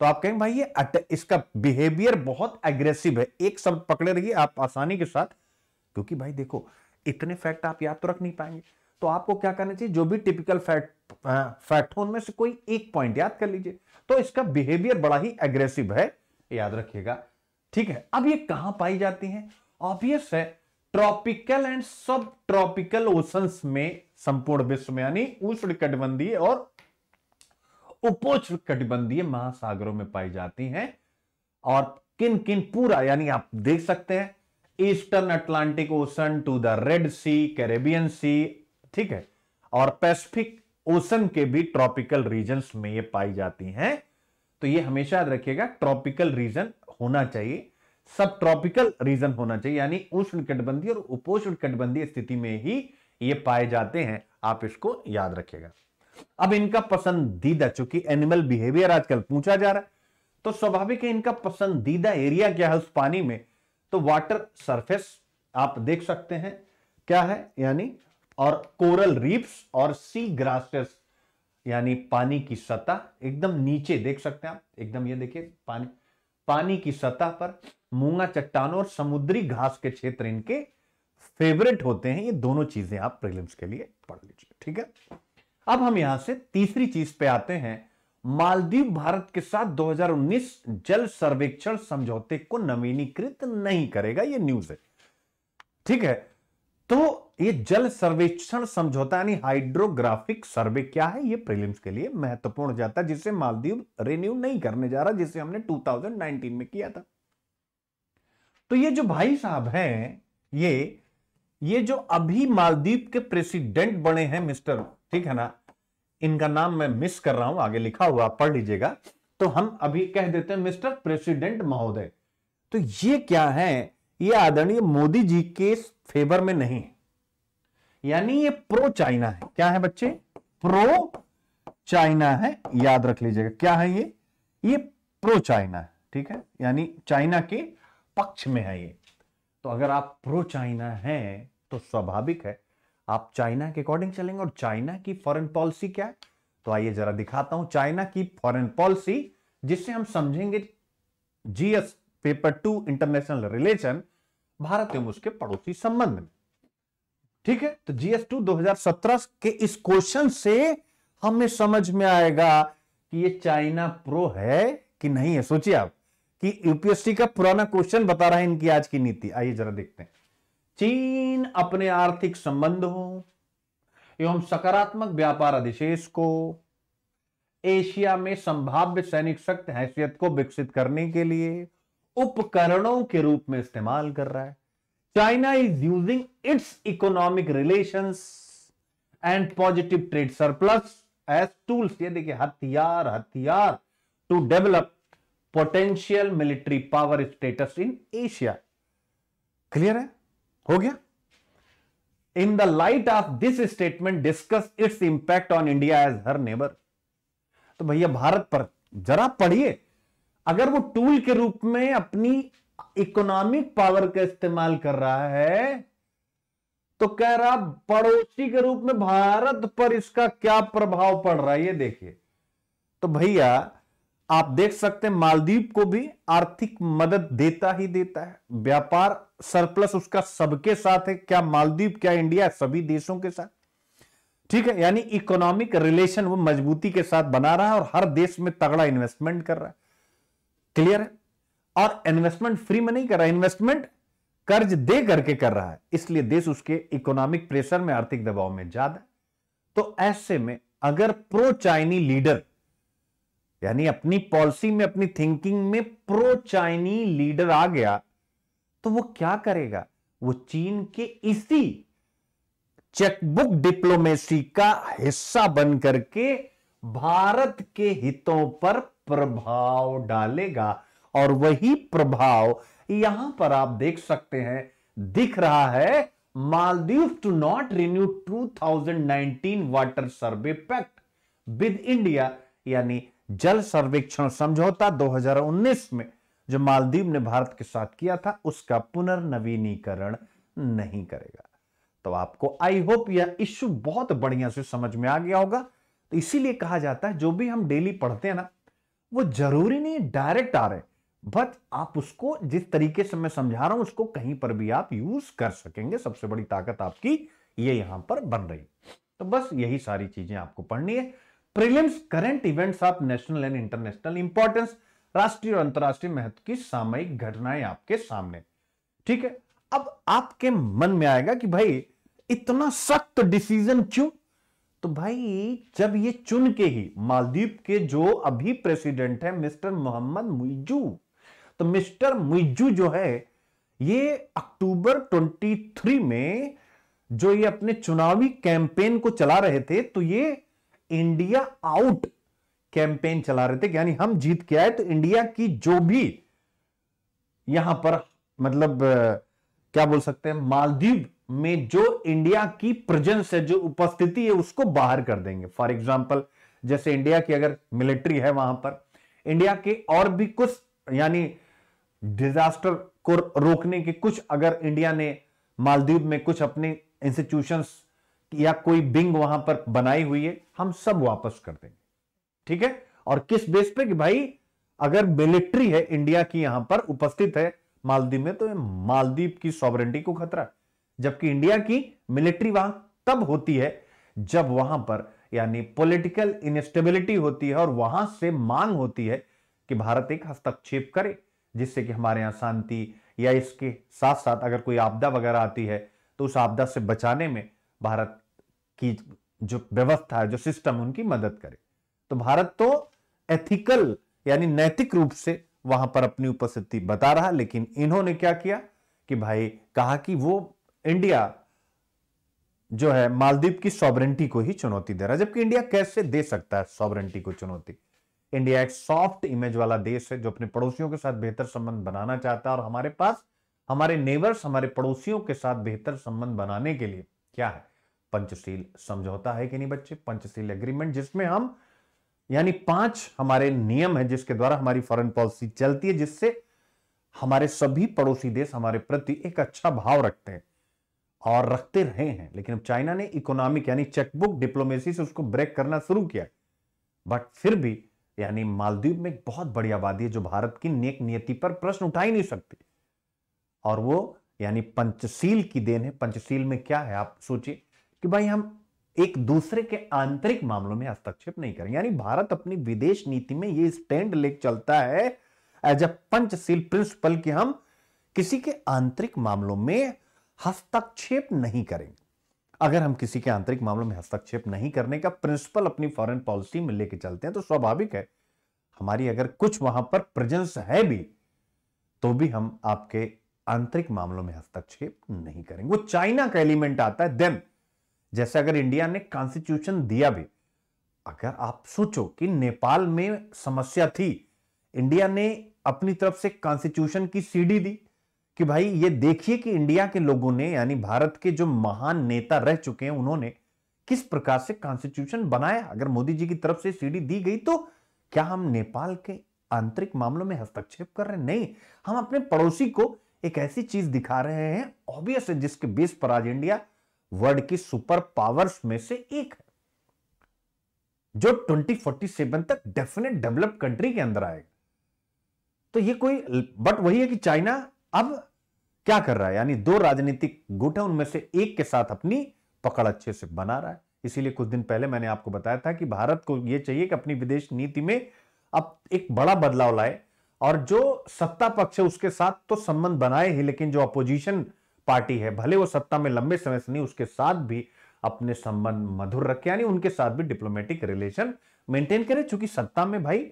तो आप कहेंगे भाई ये इसका बिहेवियर बहुत एग्रेसिव है एक शब्द पकड़े रहिए आप आसानी के साथ क्योंकि भाई देखो इतने फैक्ट आप याद तो रख नहीं पाएंगे तो आपको क्या करना चाहिए जो भी टिपिकल फैक्ट फैक्ट हो उनमें से कोई एक पॉइंट याद कर लीजिए तो इसका बिहेवियर बड़ा ही एग्रेसिव है याद रखिएगा ठीक है अब ये कहां पाई जाती हैं ऑब्वियस है tropical and subtropical oceans में संपूर्ण विश्व में यानी उष्ण कटिबंधीय और उपोष्ण कटिबंधीय महासागरों में पाई जाती हैं और किन किन पूरा यानी आप देख सकते हैं eastern Atlantic ocean to the Red Sea Caribbean Sea ठीक है और पैसिफिक ओशन के भी ट्रॉपिकल रीजन में ये पाई जाती हैं तो ये हमेशा याद रखिएगा ट्रॉपिकल रीजन होना चाहिए सब ट्रॉपिकल रीजन होना चाहिए यानी उष्ण कटबंधी और उपोष्ण कटबंधी स्थिति में ही ये पाए जाते हैं आप इसको याद रखिएगा अब इनका पसंदीदा चूंकि एनिमल बिहेवियर आजकल पूछा जा रहा है तो स्वाभाविक है इनका पसंदीदा एरिया क्या है उस पानी में तो वाटर सरफेस आप देख सकते हैं क्या है यानी और कोरल रीप्स और सी ग्रासेस यानी पानी की सतह एकदम नीचे देख सकते हैं आप एकदम ये देखिए पानी पानी की सतह पर मूंगा चट्टानों और समुद्री घास के क्षेत्र इनके फेवरेट होते हैं ये दोनों चीजें आप प्रीलिम्स के लिए पढ़ लीजिए ठीक है अब हम यहां से तीसरी चीज पे आते हैं मालदीव भारत के साथ 2019 जल सर्वेक्षण समझौते को नवीनीकृत नहीं करेगा ये न्यूज है ठीक है तो ये जल सर्वेक्षण समझौता यानी हाइड्रोग्राफिक सर्वे क्या है ये प्रीलिम्स के लिए महत्वपूर्ण जाता है जिसे मालदीव रिन्यू नहीं करने जा रहा जिसे हमने 2019 में किया था तो ये जो भाई साहब हैं ये ये जो अभी मालदीव के प्रेसिडेंट बने हैं मिस्टर ठीक है ना इनका नाम मैं मिस कर रहा हूं आगे लिखा हुआ पढ़ लीजिएगा तो हम अभी कह देते हैं मिस्टर प्रेसिडेंट महोदय तो ये क्या है ये आदरणीय मोदी जी के फेवर में नहीं है यानी ये प्रो चाइना है क्या है बच्चे प्रो चाइना है याद रख लीजिएगा क्या है ये ये प्रो चाइना है ठीक है यानी चाइना के पक्ष में है ये तो अगर आप प्रो चाइना हैं तो स्वाभाविक है आप चाइना के अकॉर्डिंग चलेंगे और चाइना की फॉरेन पॉलिसी क्या है तो आइए जरा दिखाता हूं चाइना की फॉरेन पॉलिसी जिससे हम समझेंगे GS paper two international relation Bharat एवं उसके पड़ोसी संबंध में ठीक है तो जीएस टू दो के इस क्वेश्चन से हमें समझ में आएगा कि ये चाइना प्रो है कि नहीं है सोचिए आप कि यूपीएससी का पुराना क्वेश्चन बता रहा है इनकी आज की नीति आइए जरा देखते हैं चीन अपने आर्थिक संबंधों एवं सकारात्मक व्यापार अधिशेष को एशिया में संभाव्य सैनिक शक्ति हैसियत को विकसित करने के लिए उपकरणों के रूप में इस्तेमाल कर रहा है China is using its economic relations and positive trade surplus as tools, ये देखिए हथियार हथियार to develop potential military power status in Asia. Clear है? हो गया? In the light of this statement, discuss its impact on India as her neighbor. तो भैया भारत पर जरा पढ़िए अगर वो टूल के रूप में अपनी इकोनॉमिक पावर का इस्तेमाल कर रहा है तो कह रहा पड़ोसी के रूप में भारत पर इसका क्या प्रभाव पड़ रहा है ये देखिए तो भैया आप देख सकते हैं मालदीव को भी आर्थिक मदद देता ही देता है व्यापार सरप्लस उसका सबके साथ है क्या मालदीव क्या इंडिया सभी देशों के साथ ठीक है यानी इकोनॉमिक रिलेशन वो मजबूती के साथ बना रहा है और हर देश में तगड़ा इन्वेस्टमेंट कर रहा है क्लियर है और इन्वेस्टमेंट फ्री में नहीं कर रहा इन्वेस्टमेंट कर्ज दे करके कर रहा है इसलिए देश उसके इकोनॉमिक प्रेशर में आर्थिक दबाव में ज्यादा तो ऐसे में अगर प्रो चाइनी लीडर यानी अपनी पॉलिसी में अपनी थिंकिंग में प्रो चाइनी लीडर आ गया तो वो क्या करेगा वो चीन के इसी चेकबुक डिप्लोमेसी का हिस्सा बन करके भारत के हितों पर प्रभाव डालेगा और वही प्रभाव यहां पर आप देख सकते हैं दिख रहा है Maldives to not renew 2019 water survey pact with India यानी जल सर्वेक्षण समझौता 2019 में जो मालदीव ने भारत के साथ किया था उसका पुनर्नवीनीकरण नहीं करेगा तो आपको आई होप यह इश्यू बहुत बढ़िया से समझ में आ गया होगा तो इसीलिए कहा जाता है जो भी हम डेली पढ़ते हैं ना वो जरूरी नहीं डायरेक्ट आ रहे बट आप उसको जिस तरीके से मैं समझा रहा हूं उसको कहीं पर भी आप यूज कर सकेंगे सबसे बड़ी ताकत आपकी ये यहां पर बन रही तो बस यही सारी चीजें आपको पढ़नी है prelims current events of national and international importance राष्ट्रीय और अंतर्राष्ट्रीय महत्व की सामयिक घटनाएं आपके सामने ठीक है अब आपके मन में आएगा कि भाई इतना सख्त डिसीजन क्यों तो भाई जब ये चुन के ही मालदीप के जो अभी प्रेसिडेंट है मिस्टर मोहम्मद मुइजू तो मिस्टर मुइजू जो है ये अक्टूबर 23 में जो ये अपने चुनावी कैंपेन को चला रहे थे तो ये इंडिया आउट कैंपेन चला रहे थे यानी हम जीत के आए तो इंडिया की जो भी यहां पर मतलब क्या बोल सकते हैं मालदीव में जो इंडिया की प्रेजेंस है जो उपस्थिति है उसको बाहर कर देंगे फॉर एग्जाम्पल जैसे इंडिया की अगर मिलिट्री है वहां पर इंडिया के और भी कुछ यानी डिजास्टर को रोकने के कुछ अगर इंडिया ने मालदीव में कुछ अपने इंस्टीट्यूशंस या कोई बिंग वहां पर बनाई हुई है हम सब वापस कर देंगे ठीक है और किस बेस पे कि भाई अगर मिलिट्री है इंडिया की यहां पर उपस्थित है मालदीव में तो मालदीव की सॉवरेंटी को खतरा जबकि इंडिया की मिलिट्री वहां तब होती है जब वहां पर यानी पॉलिटिकल इनस्टेबिलिटी होती है और वहां से मांग होती है कि भारत एक हस्तक्षेप करे जिससे कि हमारे यहाँ शांति या इसके साथ साथ अगर कोई आपदा वगैरह आती है तो उस आपदा से बचाने में भारत की जो व्यवस्था है जो सिस्टम उनकी मदद करे तो भारत तो एथिकल यानी नैतिक रूप से वहां पर अपनी उपस्थिति बता रहा लेकिन इन्होंने क्या किया कि भाई कहा कि वो इंडिया जो है मालदीव की सॉबरेंटी को ही चुनौती दे रहा है जबकि इंडिया कैसे दे सकता है सॉबरेंटी को चुनौती इंडिया एक सॉफ्ट इमेज वाला देश है जो अपने पड़ोसियों के साथ बेहतर संबंध बनाना चाहता है और हमारे पास हमारे नेबर्स हमारे पड़ोसियों के साथ बेहतर संबंध बनाने के लिए क्या है पंचशील समझौता है कि नहीं बच्चे पंचशील एग्रीमेंट जिसमें हम यानी पांच हमारे नियम है जिसके द्वारा हमारी फॉरेन पॉलिसी चलती है जिससे हमारे सभी पड़ोसी देश हमारे प्रति एक अच्छा भाव रखते हैं और रखते रहे हैं लेकिन अब चाइना ने इकोनॉमिक यानी चेकबुक डिप्लोमेसी से उसको ब्रेक करना शुरू किया बट फिर भी यानी मालदीव में एक बहुत बड़ी आबादी है जो भारत की नेक नियति पर प्रश्न उठा ही नहीं सकती और वो यानी पंचशील की देन है पंचशील में क्या है आप सोचिए कि भाई हम एक दूसरे के आंतरिक मामलों में हस्तक्षेप नहीं करें यानी भारत अपनी विदेश नीति में ये स्टैंड ले चलता है एज अ पंचशील प्रिंसिपल कि हम किसी के आंतरिक मामलों में हस्तक्षेप नहीं करेंगे अगर हम किसी के आंतरिक मामलों में हस्तक्षेप नहीं करने का प्रिंसिपल अपनी फॉरेन पॉलिसी में लेके चलते हैं तो स्वाभाविक है हमारी अगर कुछ वहां पर प्रेजेंस है भी तो भी हम आपके आंतरिक मामलों में हस्तक्षेप नहीं करेंगे वो चाइना का एलिमेंट आता है देन जैसे अगर इंडिया ने कॉन्स्टिट्यूशन दिया भी अगर आप सोचो कि नेपाल में समस्या थी इंडिया ने अपनी तरफ से कॉन्स्टिट्यूशन की सीडी दी कि भाई ये देखिए कि इंडिया के लोगों ने यानी भारत के जो महान नेता रह चुके हैं उन्होंने किस प्रकार से कॉन्स्टिट्यूशन बनाया अगर मोदी जी की तरफ से सीढ़ी दी गई तो क्या हम नेपाल के आंतरिक मामलों में हस्तक्षेप कर रहे हैं नहीं हम अपने पड़ोसी को एक ऐसी चीज दिखा रहे हैं ऑब्वियस है जिसके बेस पर आज इंडिया वर्ल्ड की सुपर पावर्स में से एक है जो 2047 तक डेफिनेट डेवलप कंट्री के अंदर आएगा तो ये कोई बट वही है कि चाइना अब क्या कर रहा है यानी दो राजनीतिक गुट है उनमें से एक के साथ अपनी पकड़ अच्छे से बना रहा है इसीलिए कुछ दिन पहले मैंने आपको बताया था कि भारत को यह चाहिए कि अपनी विदेश नीति में अब एक बड़ा बदलाव लाए और जो सत्ता पक्ष है उसके साथ तो संबंध बनाए ही लेकिन जो अपोजिशन पार्टी है भले वो सत्ता में लंबे समय से नहीं उसके साथ भी अपने संबंध मधुर रखे यानी उनके साथ भी डिप्लोमेटिक रिलेशन मेंटेन करे चूंकि सत्ता में भाई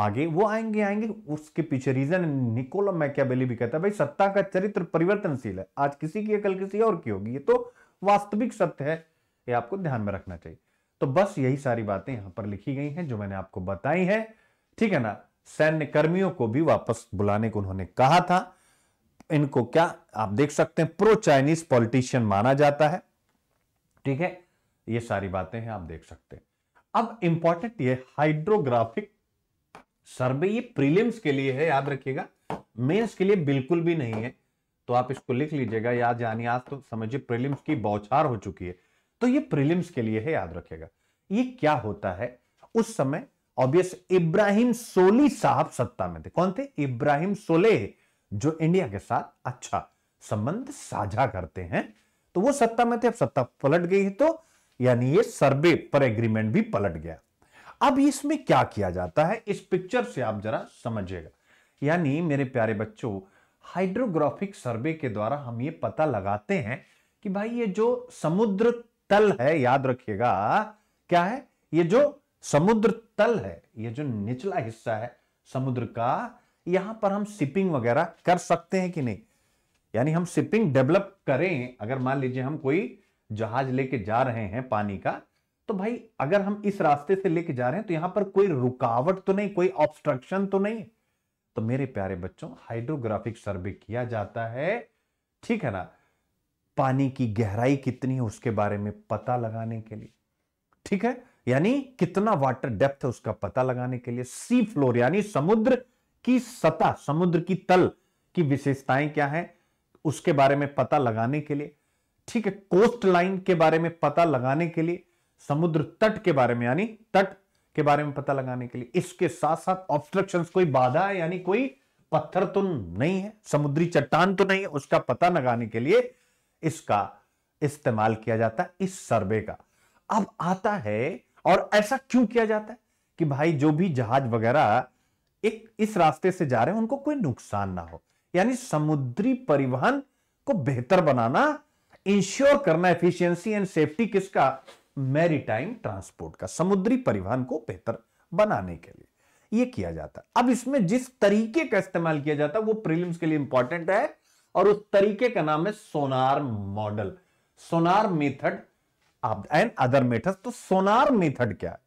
आगे वो आएंगे आएंगे उसके पीछे रीजन निकोला मैकियावेली भी कहता है भाई सत्ता का चरित्र परिवर्तनशील है आज किसी की है कल किसी और की होगी ये तो वास्तविक सत्य है ये आपको ध्यान में रखना चाहिए तो बस यही सारी बातें यहां पर लिखी गई हैं जो मैंने आपको बताई है ठीक है ना सैन्य कर्मियों को भी वापस बुलाने को उन्होंने कहा था इनको क्या आप देख सकते हैं प्रो चाइनीज पॉलिटिशियन माना जाता है ठीक है ये सारी बातें हैं आप देख सकते हैं अब इंपॉर्टेंट ये हाइड्रोग्राफिक सर्वे ये प्रीलिम्स के लिए है याद रखिएगा मेंस के लिए बिल्कुल भी नहीं है तो आप इसको लिख लीजिएगा याद जानिए आज तो समझिए प्रीलिम्स की बौछार हो चुकी है तो ये प्रीलिम्स के लिए है याद रखिएगा ये क्या होता है उस समय ऑब्वियस इब्राहिम सोली साहब सत्ता में थे कौन थे इब्राहिम सोले जो इंडिया के साथ अच्छा संबंध साझा करते हैं तो वो सत्ता में थे अब सत्ता पलट गई है तो यानी ये सर्वे पर एग्रीमेंट भी पलट गया अब इसमें क्या किया जाता है इस पिक्चर से आप जरा समझिएगा यानी मेरे प्यारे बच्चों हाइड्रोग्राफिक सर्वे के द्वारा हम ये पता लगाते हैं कि भाई ये जो समुद्र तल है याद रखिएगा क्या है ये जो समुद्र तल है ये जो निचला हिस्सा है समुद्र का यहां पर हम शिपिंग वगैरह कर सकते हैं कि नहीं यानी हम शिपिंग डेवलप करें अगर मान लीजिए हम कोई जहाज लेके जा रहे हैं पानी का तो भाई अगर हम इस रास्ते से लेके जा रहे हैं तो यहां पर कोई रुकावट तो नहीं कोई ऑब्स्ट्रक्शन तो नहीं तो मेरे प्यारे बच्चों हाइड्रोग्राफिक सर्वे किया जाता है ठीक है ना पानी की गहराई कितनी है उसके बारे में पता लगाने के लिए ठीक है यानी कितना वाटर डेप्थ है उसका पता लगाने के लिए सी फ्लोर यानी समुद्र की सतह समुद्र की तल की विशेषताएं क्या है उसके बारे में पता लगाने के लिए ठीक है कोस्ट लाइन के बारे में पता लगाने के लिए समुद्र तट के बारे में यानी तट के बारे में पता लगाने के लिए इसके साथ साथ ऑब्स्ट्रक्शन कोई बाधा है यानी कोई पत्थर तो नहीं है समुद्री चट्टान तो नहीं है उसका पता लगाने के लिए इसका इस्तेमाल किया जाता है इस सर्वे का अब आता है और ऐसा क्यों किया जाता है कि भाई जो भी जहाज वगैरह एक इस रास्ते से जा रहे हैं उनको कोई नुकसान ना हो यानी समुद्री परिवहन को बेहतर बनाना इंश्योर करना एफिशिएंसी एंड सेफ्टी किसका मैरीटाइम ट्रांसपोर्ट का समुद्री परिवहन को बेहतर बनाने के लिए यह किया जाता है अब इसमें जिस तरीके का इस्तेमाल किया जाता है वो प्रीलिम्स के लिए इंपॉर्टेंट है और उस तरीके का नाम है sonar model sonar method and other method तो सोनार मेथड क्या है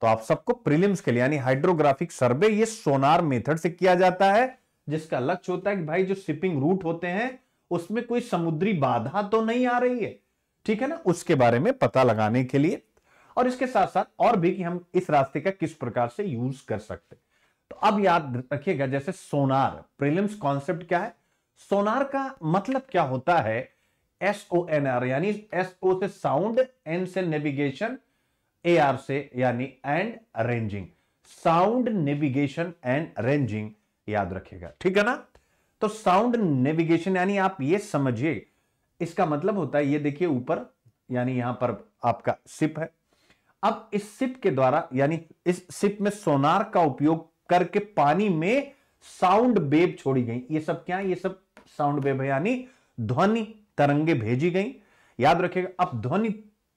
तो आप सबको प्रीलिम्स के लिए यानी हाइड्रोग्राफिक सर्वे ये सोनार मेथड से किया जाता है जिसका लक्ष्य होता है कि भाई जो शिपिंग रूट होते हैं उसमें कोई समुद्री बाधा तो नहीं आ रही है ठीक है ना उसके बारे में पता लगाने के लिए और इसके साथ साथ और भी कि हम इस रास्ते का किस प्रकार से यूज कर सकते तो अब याद रखिएगा जैसे सोनार प्रीलिम्स कॉन्सेप्ट क्या है सोनार का मतलब क्या होता है एस ओ एन आर यानी एस ओ से साउंड एन से नेविगेशन ए आर से यानी and ranging sound navigation and ranging याद रखिएगा ठीक है ना तो साउंड नेविगेशन यानी आप ये समझिए इसका मतलब होता है ये देखिए ऊपर यानी यहां पर आपका सिप है अब इस सिप के द्वारा यानी इस सिप में सोनार का उपयोग करके पानी में साउंड बेब छोड़ी गई ये सब क्या है ये सब साउंड बेब है यानी ध्वनि तरंगे भेजी गई याद रखिएगा अब ध्वनि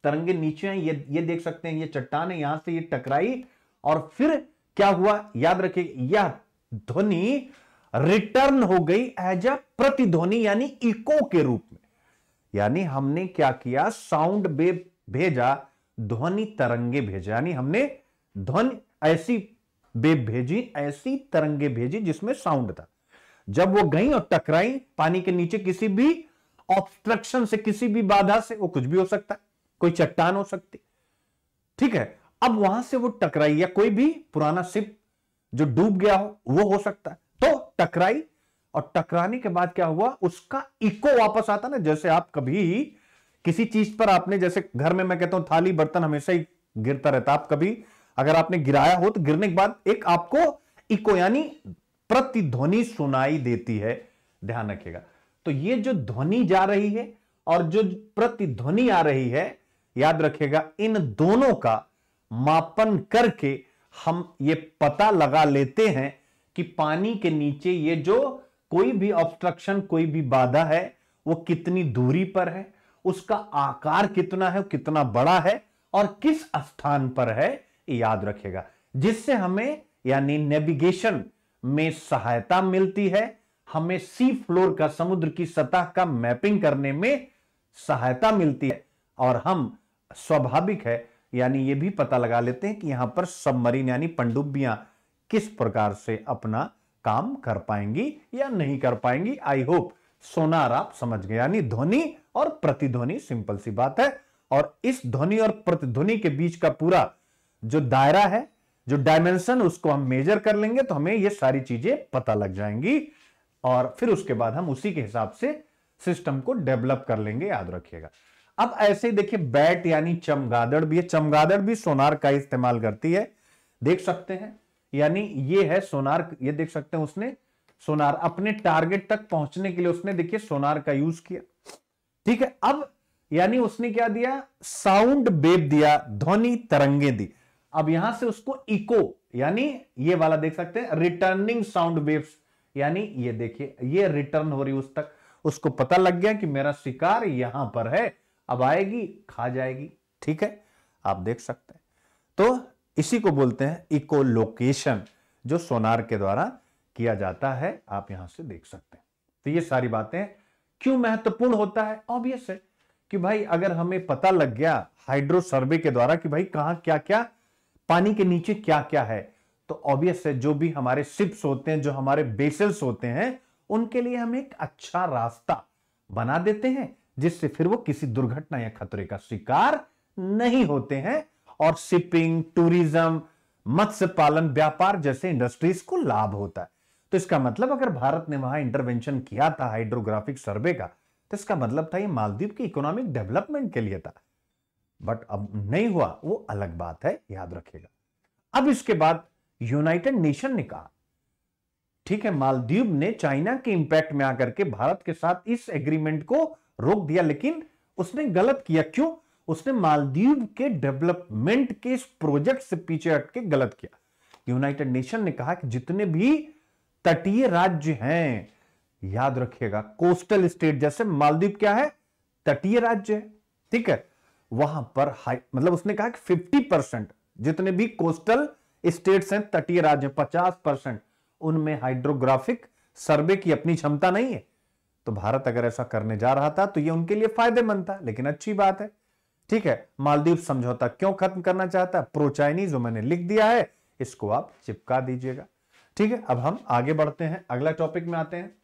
तरंगे नीचे हैं ये ये देख सकते हैं ये चट्टान है यहां से ये टकराई और फिर क्या हुआ याद रखिए यह ध्वनि रिटर्न हो गई एज अ प्रतिध्वनि यानी इको के रूप में यानी हमने क्या किया साउंड बे भेजा ध्वनि तरंगे भेजा यानी हमने ध्वनि ऐसी वेव भेजी ऐसी तरंगे भेजी जिसमें साउंड था जब वो गई और टकराई पानी के नीचे किसी भी ऑब्स्ट्रक्शन से किसी भी बाधा से वो कुछ भी हो सकता है कोई चट्टान हो सकती ठीक है अब वहां से वो टकराई या कोई भी पुराना सिप जो डूब गया हो वो हो सकता है तो टकराई और टकराने के बाद क्या हुआ उसका इको वापस आता ना जैसे आप कभी किसी चीज पर आपने जैसे घर में मैं कहता हूं थाली बर्तन हमेशा ही गिरता रहता आप कभी अगर आपने गिराया हो तो गिरने के बाद एक आपको इको यानी प्रतिध्वनि सुनाई देती है ध्यान रखिएगा तो ये जो ध्वनि जा रही है और जो प्रतिध्वनि आ रही है याद रखिएगा इन दोनों का मापन करके हम ये पता लगा लेते हैं कि पानी के नीचे ये जो कोई भी ऑब्स्ट्रक्शन कोई भी बाधा है वो कितनी दूरी पर है उसका आकार कितना है कितना बड़ा है और किस स्थान पर है याद रखेगा जिससे हमें यानी नेविगेशन में सहायता मिलती है हमें सी फ्लोर का समुद्र की सतह का मैपिंग करने में सहायता मिलती है और हम स्वाभाविक है यानी यह भी पता लगा लेते हैं कि यहां पर सबमरीन यानी पंडुबियां किस प्रकार से अपना काम कर पाएंगी या नहीं कर पाएंगी आई होप सोनार आप समझ गए यानी ध्वनि और प्रतिध्वनि सिंपल सी बात है और इस ध्वनि और प्रतिध्वनि के बीच का पूरा जो दायरा है जो डायमेंशन उसको हम मेजर कर लेंगे तो हमें ये सारी चीजें पता लग जाएंगी और फिर उसके बाद हम उसी के हिसाब से सिस्टम को डेवलप कर लेंगे याद रखिएगा अब ऐसे ही देखिए बैट यानी चमगादड़ भी है चमगादड़ भी सोनार का इस्तेमाल करती है देख सकते हैं यानी ये है सोनार ये देख सकते हैं उसने सोनार अपने टारगेट तक पहुंचने के लिए उसने देखिए सोनार का यूज किया ठीक है अब यानी उसने क्या दिया साउंड बेब दिया ध्वनि तरंगे दी अब यहां से उसको इको यानी ये वाला देख सकते हैं रिटर्निंग साउंड वेव्स यानी ये देखिए ये रिटर्न हो रही उस तक उसको पता लग गया कि मेरा शिकार यहां पर है अब आएगी खा जाएगी ठीक है आप देख सकते हैं तो इसी को बोलते हैं इकोलोकेशन जो सोनार के द्वारा किया जाता है आप यहां से देख सकते हैं तो ये सारी बातें क्यों महत्वपूर्ण होता है ऑब्वियस है कि भाई अगर हमें पता लग गया हाइड्रो सर्वे के द्वारा कि भाई कहाँ क्या क्या पानी के नीचे क्या क्या है तो ऑब्वियस है जो भी हमारे शिप्स होते हैं जो हमारे बेसल्स होते हैं उनके लिए हम एक अच्छा रास्ता बना देते हैं जिससे फिर वो किसी दुर्घटना या खतरे का शिकार नहीं होते हैं और शिपिंग टूरिज्म मत्स्य पालन व्यापार जैसे इंडस्ट्रीज को लाभ होता है तो इसका मतलब अगर भारत ने वहां इंटरवेंशन किया था हाइड्रोग्राफिक सर्वे का तो इसका मतलब था ये मालदीव की इकोनॉमिक डेवलपमेंट के लिए था बट अब नहीं हुआ वो अलग बात है याद रखेगा अब इसके बाद यूनाइटेड नेशन ने कहा ठीक है मालदीव ने चाइना के इंपैक्ट में आकर के भारत के साथ इस एग्रीमेंट को रोक दिया लेकिन उसने गलत किया क्यों उसने मालदीव के डेवलपमेंट के इस प्रोजेक्ट से पीछे हट के गलत किया यूनाइटेड नेशन ने कहा कि जितने भी तटीय राज्य हैं याद रखिएगा कोस्टल स्टेट जैसे मालदीव क्या है तटीय राज्य है ठीक है वहां पर हाई मतलब उसने कहा कि 50 परसेंट जितने भी कोस्टल स्टेट्स हैं तटीय राज्य पचास परसेंट उनमें हाइड्रोग्राफिक सर्वे की अपनी क्षमता नहीं है तो भारत अगर ऐसा करने जा रहा था तो ये उनके लिए फायदेमंद था लेकिन अच्छी बात है ठीक है मालदीव समझौता क्यों खत्म करना चाहता है प्रो चाइनीज जो मैंने लिख दिया है इसको आप चिपका दीजिएगा ठीक है अब हम आगे बढ़ते हैं अगला टॉपिक में आते हैं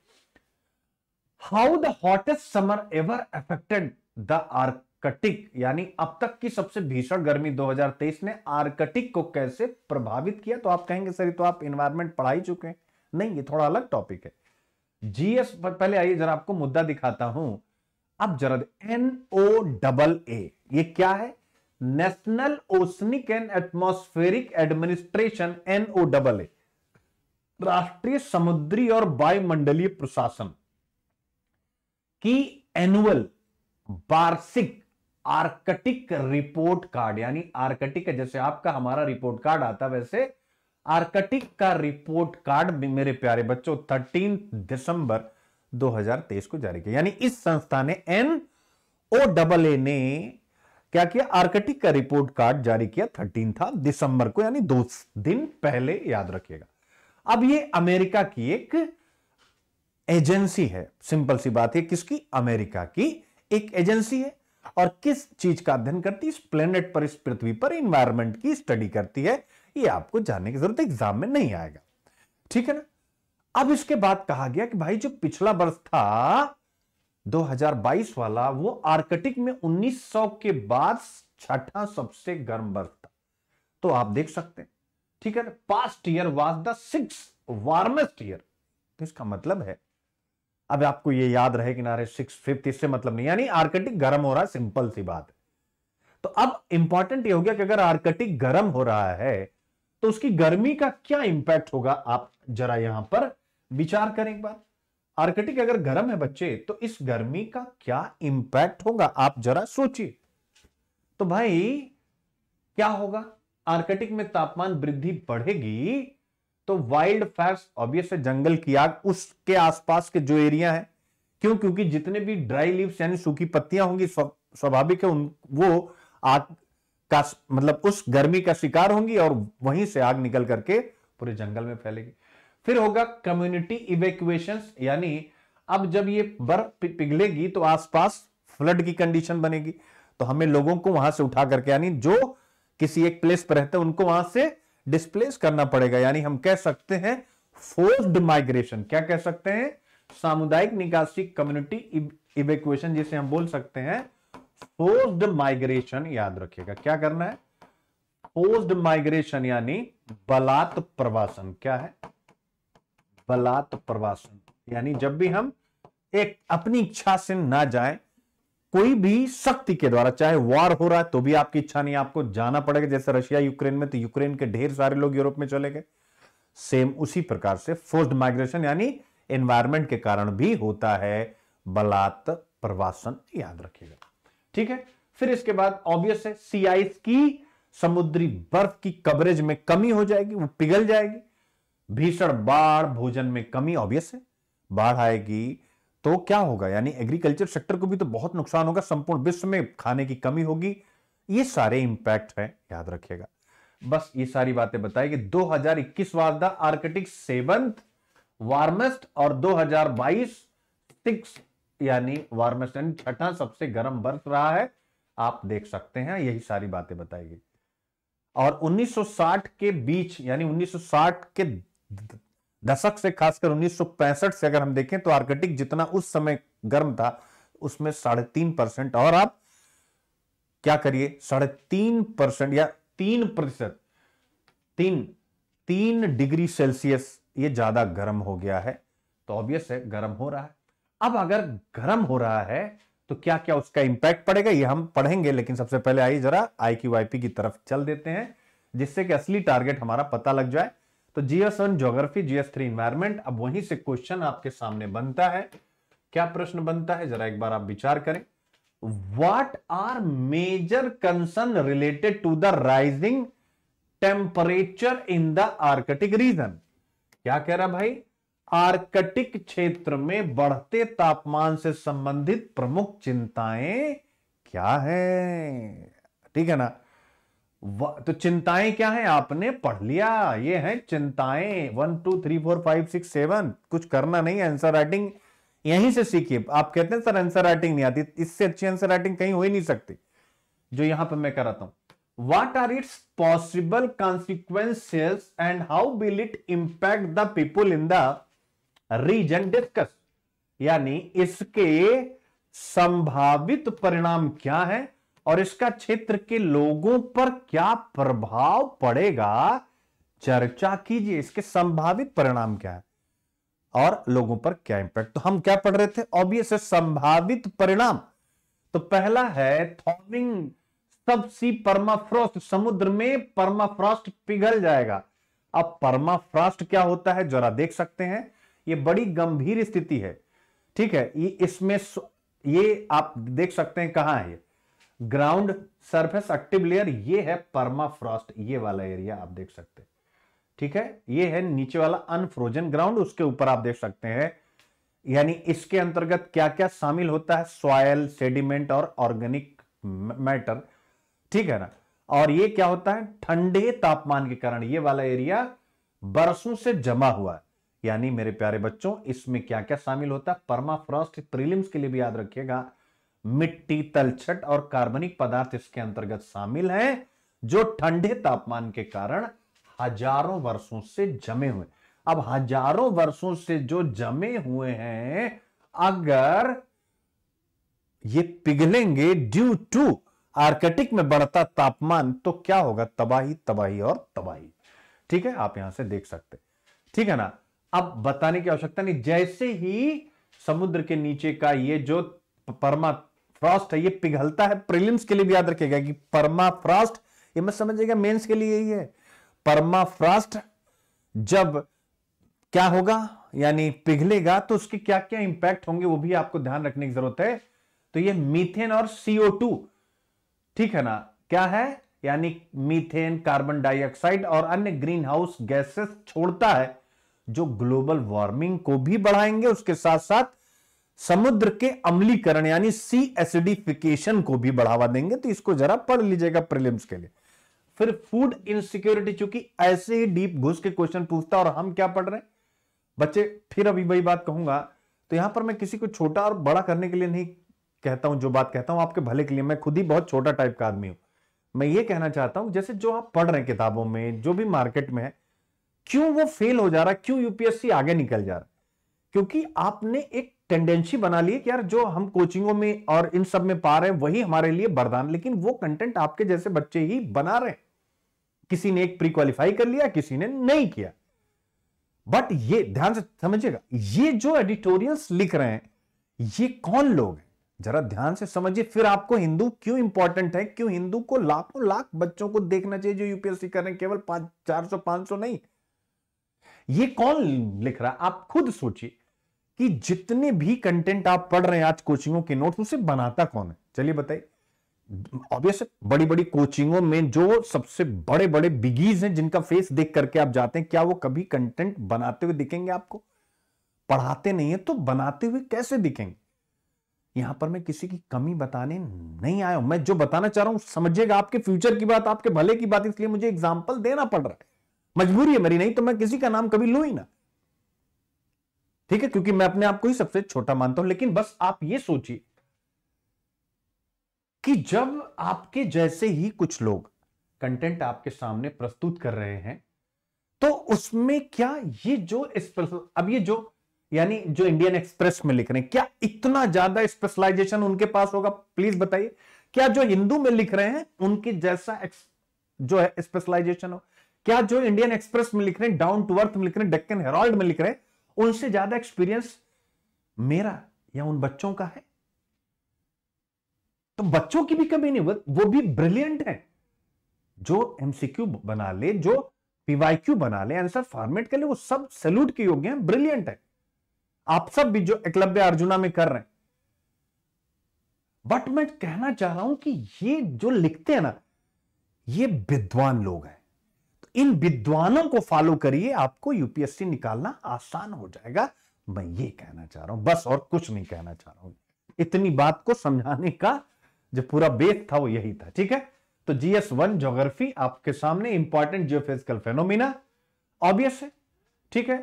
how the hottest summer ever affected the Arctic यानी अब तक की सबसे भीषण गर्मी 2023 ने आर्कटिक को कैसे प्रभावित किया तो आप कहेंगे सर तो आप इन्वायरमेंट पढ़ा ही चुके हैं नहीं ये थोड़ा अलग टॉपिक है जीएस पहले आइए जरा आपको मुद्दा दिखाता हूं अब जरा एनओ डबल ए ये क्या है National Oceanic and Atmospheric Administration N O double A राष्ट्रीय समुद्री और वायुमंडलीय प्रशासन की एनुअल वार्षिक आर्कटिक रिपोर्ट कार्ड यानी आर्कटिक जैसे आपका हमारा रिपोर्ट कार्ड आता वैसे आर्कटिक का रिपोर्ट कार्ड मेरे प्यारे बच्चों 13 दिसंबर 2023 को जारी किया यानी इस संस्था ने एन ओ डबल ए ने क्या किया आर्कटिक का रिपोर्ट कार्ड जारी किया थर्टीन था दिसंबर को यानी दो दिन पहले याद रखिएगा अब ये अमेरिका की एक एजेंसी है सिंपल सी बात है किसकी अमेरिका की एक एजेंसी है और किस चीज का अध्ययन करती है इस प्लेनेट पर इस पृथ्वी पर इन्वायरमेंट की स्टडी करती है ये आपको जानने की जरूरत एग्जाम में नहीं आएगा ठीक है ना अब इसके बाद कहा गया कि भाई जो पिछला वर्ष था 2022 वाला वो आर्कटिक में 1900 के बाद छठा सबसे गर्म वर्ष था तो आप देख सकते हैं ठीक है past year was the six warmest year तो इसका मतलब है अब आपको ये याद रहे कि नारे सिक्स फिफ्थ इससे मतलब नहीं यानी आर्कटिक गर्म हो रहा है सिंपल सी बात है तो अब इंपॉर्टेंट ये हो गया कि अगर आर्कटिक गर्म हो रहा है तो उसकी गर्मी का क्या इंपैक्ट होगा आप जरा यहां पर विचार करें एक बार आर्कटिक अगर गर्म है बच्चे तो इस गर्मी का क्या इंपैक्ट होगा आप जरा सोचिए तो भाई क्या होगा आर्कटिक में तापमान वृद्धि बढ़ेगी तो वाइल्ड फायर्स ऑब्वियस है जंगल की आग उसके आसपास के जो एरिया है क्यों क्योंकि जितने भी ड्राई लीव्स यानी सूखी पत्तियां होंगी स्वाभाविक है उन वो आग का मतलब उस गर्मी का शिकार होंगी और वहीं से आग निकल करके पूरे जंगल में फैलेगी फिर होगा कम्युनिटी इवेक्युएशन यानी अब जब ये बर्फ पिघलेगी तो आसपास फ्लड की कंडीशन बनेगी तो हमें लोगों को वहां से उठा करके यानी जो किसी एक प्लेस पर रहते हैं उनको वहां से डिस्प्लेस करना पड़ेगा यानी हम कह सकते हैं फोर्स्ड माइग्रेशन क्या कह सकते हैं सामुदायिक निकासी कम्युनिटी इवेक्युएशन जिसे हम बोल सकते हैं फोर्स्ड माइग्रेशन याद रखिएगा क्या करना है फोर्स्ड माइग्रेशन यानी बलात् प्रवासन क्या है बलात् प्रवासन यानी जब भी हम एक अपनी इच्छा से ना जाएं कोई भी शक्ति के द्वारा चाहे वॉर हो रहा है तो भी आपकी इच्छा नहीं आपको जाना पड़ेगा जैसे रशिया यूक्रेन में तो यूक्रेन के ढेर सारे लोग यूरोप में चले गए सेम उसी प्रकार से फोर्स्ड माइग्रेशन यानी एनवायरमेंट के कारण भी होता है बलात् प्रवासन याद रखिएगा ठीक है फिर इसके बाद ऑब्वियस है सी आइस की समुद्री बर्फ की कवरेज में कमी हो जाएगी वो पिघल जाएगी भीषण बाढ़ भोजन में कमी ऑब्वियस है बाढ़ आएगी तो क्या होगा यानी एग्रीकल्चर सेक्टर को भी तो बहुत नुकसान होगा संपूर्ण विश्व में खाने की कमी होगी ये सारे इंपैक्ट हैं याद रखिएगा बस ये सारी बातें बताई कि इक्कीस was the Arctic seventh warmest और 2022 सिक्स यानी वार्मेस्ट यानी छठा सबसे गर्म वर्ष रहा है आप देख सकते हैं यही सारी बातें बताएगी और 1960 के बीच यानी 1960 के दशक से खासकर 1965 से अगर हम देखें तो आर्कटिक जितना उस समय गर्म था उसमें साढ़े तीन परसेंट और आप क्या करिए साढ़े तीन परसेंट या तीन प्रतिशत तीन तीन डिग्री सेल्सियस ये ज्यादा गर्म हो गया है तो ऑब्वियस है गर्म हो रहा है अब अगर गर्म हो रहा है तो क्या क्या उसका इंपैक्ट पड़ेगा ये हम पढ़ेंगे लेकिन सबसे पहले आइए जरा आई की तरफ चल देते हैं जिससे कि असली टारगेट हमारा पता लग जाए तो GS one geography GS three environment अब वहीं से क्वेश्चन आपके सामने बनता है क्या प्रश्न बनता है जरा एक बार आप विचार करें what are major concern related to the rising temperature in the Arctic region क्या कह रहा भाई आर्कटिक क्षेत्र में बढ़ते तापमान से संबंधित प्रमुख चिंताएं क्या है ठीक है ना तो चिंताएं क्या है आपने पढ़ लिया ये है चिंताएं one two three four five six seven कुछ करना नहीं आंसर राइटिंग यहीं से सीखिए आप कहते हैं सर आंसर राइटिंग नहीं आती इससे अच्छी आंसर राइटिंग कहीं हो ही नहीं सकती जो यहां पर मैं कराता हूं what are its possible consequences and how will it impact the people in the region discuss यानी इसके संभावित परिणाम क्या है और इसका क्षेत्र के लोगों पर क्या प्रभाव पड़ेगा चर्चा कीजिए इसके संभावित परिणाम क्या है और लोगों पर क्या इंपैक्ट तो हम क्या पढ़ रहे थे ऑब्वियस संभावित परिणाम तो पहला है थॉर्निंग सबसी परमाफ्रॉस्ट समुद्र में परमाफ्रॉस्ट पिघल जाएगा अब परमाफ्रॉस्ट क्या होता है जरा देख सकते हैं ये बड़ी गंभीर स्थिति है ठीक है ये इसमें ये आप देख सकते हैं कहां है ये ग्राउंड सरफेस एक्टिव लेयर ये है परमाफ्रॉस्ट ये वाला एरिया आप देख सकते हैं ठीक है ये है नीचे वाला अनफ्रोजन ग्राउंड उसके ऊपर आप देख सकते हैं यानी इसके अंतर्गत क्या क्या शामिल होता है सॉयल सेडिमेंट और ऑर्गेनिक मैटर ठीक है ना और ये क्या होता है ठंडे तापमान के कारण ये वाला एरिया बरसों से जमा हुआ है यानी मेरे प्यारे बच्चों इसमें क्या क्या शामिल होता है परमाफ्रॉस्ट प्रीलिम्स के लिए भी याद रखिएगा मिट्टी तलछट और कार्बनिक पदार्थ इसके अंतर्गत शामिल हैं जो ठंडे तापमान के कारण हजारों वर्षों से जमे हुए अब हजारों वर्षों से जो जमे हुए हैं अगर ये पिघलेंगे ड्यू टू आर्कटिक में बढ़ता तापमान तो क्या होगा तबाही तबाही और तबाही ठीक है आप यहां से देख सकते ठीक है ना अब बताने की आवश्यकता नहीं जैसे ही समुद्र के नीचे का ये जो परमा फ्रॉस्ट है ये पिघलता है प्रीलिम्स के लिए भी याद रखेगा कि परमा फ्रॉस्ट ये मत समझिएगा मेंस के लिए ही है परमा फ्रॉस्ट जब क्या होगा यानी पिघलेगा तो उसके क्या क्या इंपैक्ट होंगे वो भी आपको ध्यान रखने की जरूरत है तो ये मीथेन और सीओ ठीक है ना क्या है यानी मीथेन कार्बन डाइऑक्साइड और अन्य ग्रीन हाउस गैसेस छोड़ता है जो ग्लोबल वार्मिंग को भी बढ़ाएंगे उसके साथ साथ समुद्र के अम्लीकरण यानी सी एसिडिफिकेशन को भी बढ़ावा देंगे तो इसको जरा पढ़ लीजिएगा प्रिलिम्स के लिए फिर फूड इनसिक्योरिटी चूंकि ऐसे ही डीप घुस के क्वेश्चन पूछता और हम क्या पढ़ रहे हैं बच्चे फिर अभी वही बात कहूंगा तो यहां पर मैं किसी को छोटा और बड़ा करने के लिए नहीं कहता हूं जो बात कहता हूं आपके भले के लिए मैं खुद ही बहुत छोटा टाइप का आदमी हूं मैं ये कहना चाहता हूं जैसे जो आप पढ़ रहे हैं किताबों में जो भी मार्केट में है क्यों वो फेल हो जा रहा है क्यों यूपीएससी आगे निकल जा रहा है क्योंकि आपने एक टेंडेंसी बना लिए कि यार जो हम कोचिंगों में और इन सब में पा रहे हैं वही हमारे लिए बरदान लेकिन वो कंटेंट आपके जैसे बच्चे ही बना रहे किसी ने एक प्री क्वालिफाई कर लिया किसी ने नहीं किया बट ये ध्यान से समझिएगा ये जो एडिटोरियल्स लिख रहे हैं ये कौन लोग हैं जरा ध्यान से समझिए फिर आपको हिंदू क्यों इंपॉर्टेंट है क्यों हिंदू को लाखों लाख बच्चों को देखना चाहिए जो यूपीएससी कर रहे हैं केवल पांच चार सौ पांच सौ नहीं ये कौन लिख रहा है आप खुद सोचिए कि जितने भी कंटेंट आप पढ़ रहे हैं आज कोचिंगों के नोट्स उसे बनाता कौन है चलिए बताइए ऑब्वियस बड़ी बड़ी कोचिंगों में जो सबसे बड़े बड़े बिगीज हैं जिनका फेस देख करके आप जाते हैं क्या वो कभी कंटेंट बनाते हुए दिखेंगे आपको पढ़ाते नहीं है तो बनाते हुए कैसे दिखेंगे यहां पर मैं किसी की कमी बताने नहीं आया हूं मैं जो बताना चाह रहा हूं समझिएगा आपके फ्यूचर की बात आपके भले की बात इसलिए मुझे एग्जाम्पल देना पड़ रहा है मजबूरी है मेरी नहीं तो मैं किसी का नाम कभी लू ही ना ठीक है क्योंकि मैं अपने आप को ही सबसे छोटा मानता हूं लेकिन बस आप ये सोचिए कि जब आपके जैसे ही कुछ लोग कंटेंट आपके सामने प्रस्तुत कर रहे हैं तो उसमें क्या ये जो अब ये जो यानी जो इंडियन एक्सप्रेस में लिख रहे हैं क्या इतना ज्यादा स्पेशलाइजेशन उनके पास होगा प्लीज बताइए क्या जो हिंदू में लिख रहे हैं उनके जैसा जो है स्पेशलाइजेशन हो क्या जो इंडियन एक्सप्रेस में लिख रहे हैं डाउन टू अर्थ में लिख रहे हैं डेक्कन हेराल्ड में लिख रहे हैं उनसे ज्यादा एक्सपीरियंस मेरा या उन बच्चों का है तो बच्चों की भी कमी नहीं वो भी ब्रिलियंट है जो एमसीक्यू बना ले जो पीवाईक्यू बना ले आंसर फॉर्मेट कर ले वो सब सल्यूट के योग्य हैं ब्रिलियंट है आप सब भी जो एकलव्य अर्जुना में कर रहे हैं बट मैं कहना चाह रहा हूं कि ये जो लिखते हैं ना ये विद्वान लोग हैं इन विद्वानों को फॉलो करिए आपको यूपीएससी निकालना आसान हो जाएगा मैं ये कहना चाह रहा हूं बस और कुछ नहीं कहना चाह रहा हूं इतनी बात को समझाने का जो पूरा बेस था वो यही था ठीक है तो जीएस वन जोग्राफी आपके सामने इंपॉर्टेंट जियोफिजिकल फेनोमिना ऑब्वियस है ठीक है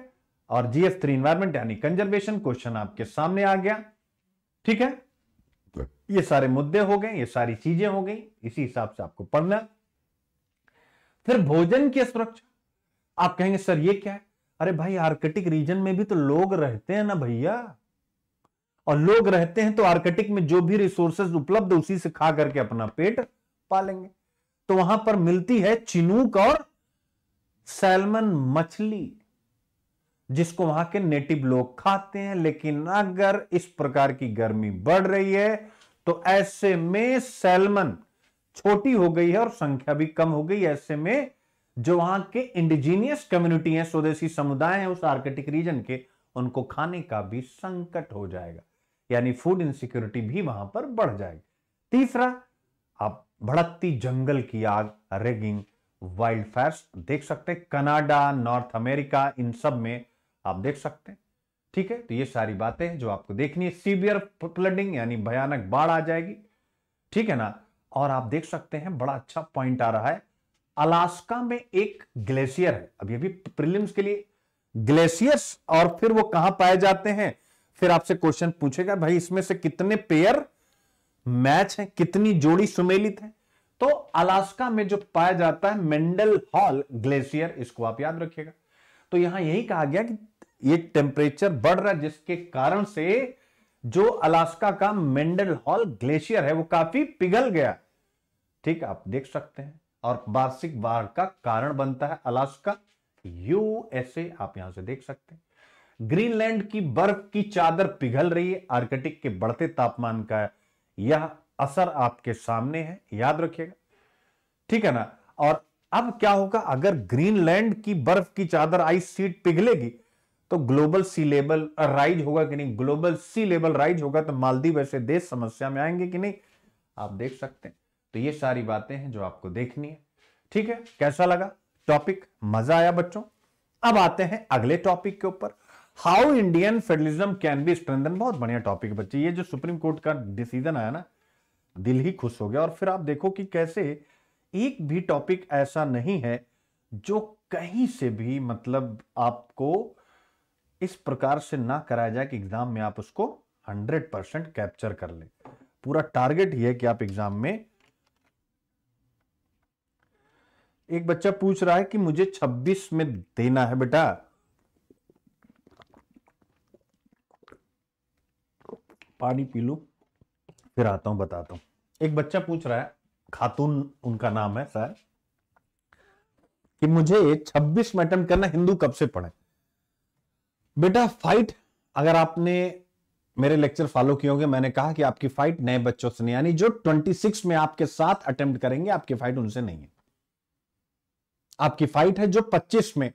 और जीएस थ्री इन्वायरमेंट यानी कंजर्वेशन क्वेश्चन आपके सामने आ गया ठीक है ये सारे मुद्दे हो गए ये सारी चीजें हो गई इसी हिसाब से आपको पढ़ना फिर भोजन की सुरक्षा आप कहेंगे सर ये क्या है अरे भाई आर्कटिक रीजन में भी तो लोग रहते हैं ना भैया और लोग रहते हैं तो आर्कटिक में जो भी रिसोर्सेज उपलब्ध उसी से खा करके अपना पेट पालेंगे तो वहां पर मिलती है चिनूक और सैलमन मछली जिसको वहां के नेटिव लोग खाते हैं लेकिन अगर इस प्रकार की गर्मी बढ़ रही है तो ऐसे में सैलमन छोटी हो गई है और संख्या भी कम हो गई है ऐसे में जो वहां के इंडिजीनियस कम्युनिटी हैं स्वदेशी समुदाय हैं उस आर्कटिक रीजन के उनको खाने का भी संकट हो जाएगा यानी फूड इनसिक्योरिटी भी वहां पर बढ़ जाएगी तीसरा आप भड़कती जंगल की आग रेगिंग वाइल्ड फायर देख सकते हैं कनाडा नॉर्थ अमेरिका इन सब में आप देख सकते हैं ठीक है तो ये सारी बातें जो आपको देखनी है सीवियर फ्लडिंग यानी भयानक बाढ़ आ जाएगी ठीक है ना और आप देख सकते हैं बड़ा अच्छा पॉइंट आ रहा है अलास्का में एक ग्लेशियर है अभी अभी प्रिलिम्स के लिए ग्लेशियर्स और फिर वो कहां पाए जाते हैं फिर आपसे क्वेश्चन पूछेगा भाई इसमें से कितने पेयर मैच है कितनी जोड़ी सुमेलित है तो अलास्का में जो पाया जाता है मेंडल हॉल ग्लेशियर इसको आप याद रखिएगा तो यहां यही कहा गया कि ये टेम्परेचर बढ़ रहा है जिसके कारण से जो अलास्का का मेंडल हॉल ग्लेशियर है वो काफी पिघल गया ठीक आप देख सकते हैं और वार्षिक बाढ़ का कारण बनता है अलास्का यूएसए आप यहां से देख सकते हैं ग्रीनलैंड की बर्फ की चादर पिघल रही है आर्कटिक के बढ़ते तापमान का यह असर आपके सामने है याद रखिएगा ठीक है ना और अब क्या होगा अगर ग्रीनलैंड की बर्फ की चादर आइस सीट पिघलेगी तो ग्लोबल सी लेवल राइज होगा कि नहीं ग्लोबल सी लेवल राइज होगा तो मालदीव ऐसे देश समस्या में आएंगे कि नहीं आप देख सकते हैं तो ये सारी बातें हैं जो आपको देखनी है ठीक है कैसा लगा टॉपिक मजा आया बच्चों अब आते हैं अगले टॉपिक के ऊपर how Indian federalism can be strengthen बहुत बढ़िया टॉपिक बच्चे ये जो सुप्रीम कोर्ट का डिसीजन आया ना दिल ही खुश हो गया और फिर आप देखो कि कैसे एक भी टॉपिक ऐसा नहीं है जो कहीं से भी मतलब आपको इस प्रकार से ना कराया जाए कि एग्जाम में आप उसको 100 परसेंट कैप्चर कर ले पूरा टारगेट ही है कि आप एग्जाम में एक बच्चा पूछ रहा है कि मुझे 26 में देना है बेटा पानी पी लू फिर आता हूं बताता हूं एक बच्चा पूछ रहा है खातून उनका नाम है सर कि मुझे 26 में अटेम्प्ट करना हिंदू कब से पढ़े बेटा फाइट अगर आपने मेरे लेक्चर फॉलो किए होंगे मैंने कहा कि आपकी फाइट नए बच्चों से नहीं यानी जो 26 में आपके साथ अटेम्प्ट करेंगे आपकी फाइट उनसे नहीं है आपकी फाइट है जो 25 में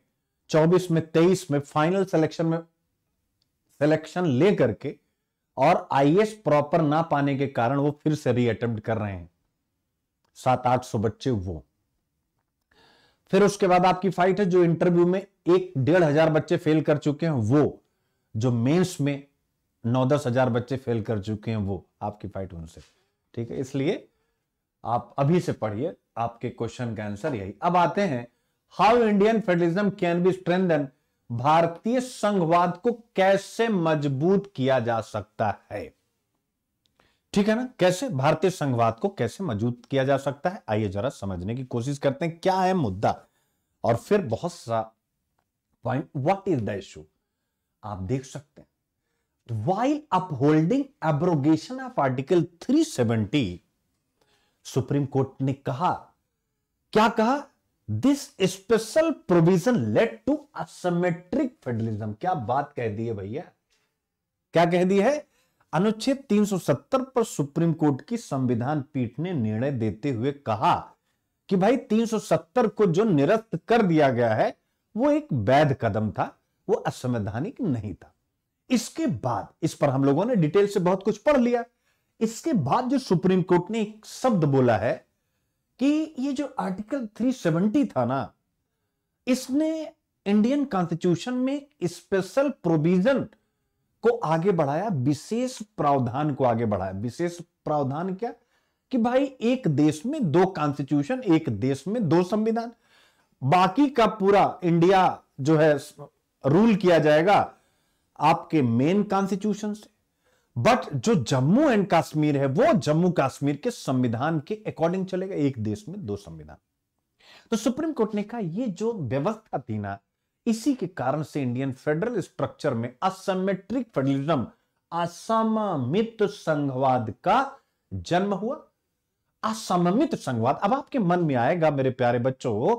24 में 23 में फाइनल सिलेक्शन में सिलेक्शन ले करके और आईएएस प्रॉपर ना पाने के कारण वो फिर से री अटेम्प्ट कर रहे हैं सात आठ सौ बच्चे वो फिर उसके बाद आपकी फाइट है जो इंटरव्यू में एक डेढ़ हजार बच्चे फेल कर चुके हैं वो जो मेंस में नौ दस हजार बच्चे फेल कर चुके हैं वो आपकी फाइट उनसे ठीक है इसलिए आप अभी से पढ़िए आपके क्वेश्चन का आंसर यही अब आते हैं how Indian federalism can be strengthen भारतीय संघवाद को कैसे मजबूत किया जा सकता है ठीक है ना कैसे भारतीय संघवाद को कैसे मजबूत किया जा सकता है आइए जरा समझने की कोशिश करते हैं क्या है मुद्दा और फिर बहुत सा point what is the issue आप देख सकते हैं while upholding abrogation of article 370 supreme court ने कहा क्या कहा this special provision led to asymmetric federalism क्या बात कह दी है भैया क्या कह दी है अनुच्छेद 370 पर सुप्रीम कोर्ट की संविधान पीठ ने निर्णय देते हुए कहा कि भाई 370 को जो निरस्त कर दिया गया है वो एक वैध कदम था वो असंवैधानिक नहीं था इसके बाद इस पर हम लोगों ने डिटेल से बहुत कुछ पढ़ लिया इसके बाद जो सुप्रीम कोर्ट ने एक शब्द बोला है कि ये जो आर्टिकल 370 था ना इसने इंडियन कॉन्स्टिट्यूशन में स्पेशल प्रोविजन को आगे बढ़ाया विशेष प्रावधान को आगे बढ़ाया विशेष प्रावधान क्या कि भाई एक देश में दो कॉन्स्टिट्यूशन एक देश में दो संविधान बाकी का पूरा इंडिया जो है रूल किया जाएगा आपके मेन कॉन्स्टिट्यूशन से बट जो जम्मू एंड कश्मीर है वो जम्मू कश्मीर के संविधान के अकॉर्डिंग चलेगा एक देश में दो संविधान तो सुप्रीम कोर्ट ने कहा ये जो व्यवस्था थी ना इसी के कारण से इंडियन फेडरल स्ट्रक्चर में असमेट्रिक फेडरलिज्म असममित संघवाद का जन्म हुआ असममित संघवाद अब आपके मन में आएगा मेरे प्यारे बच्चों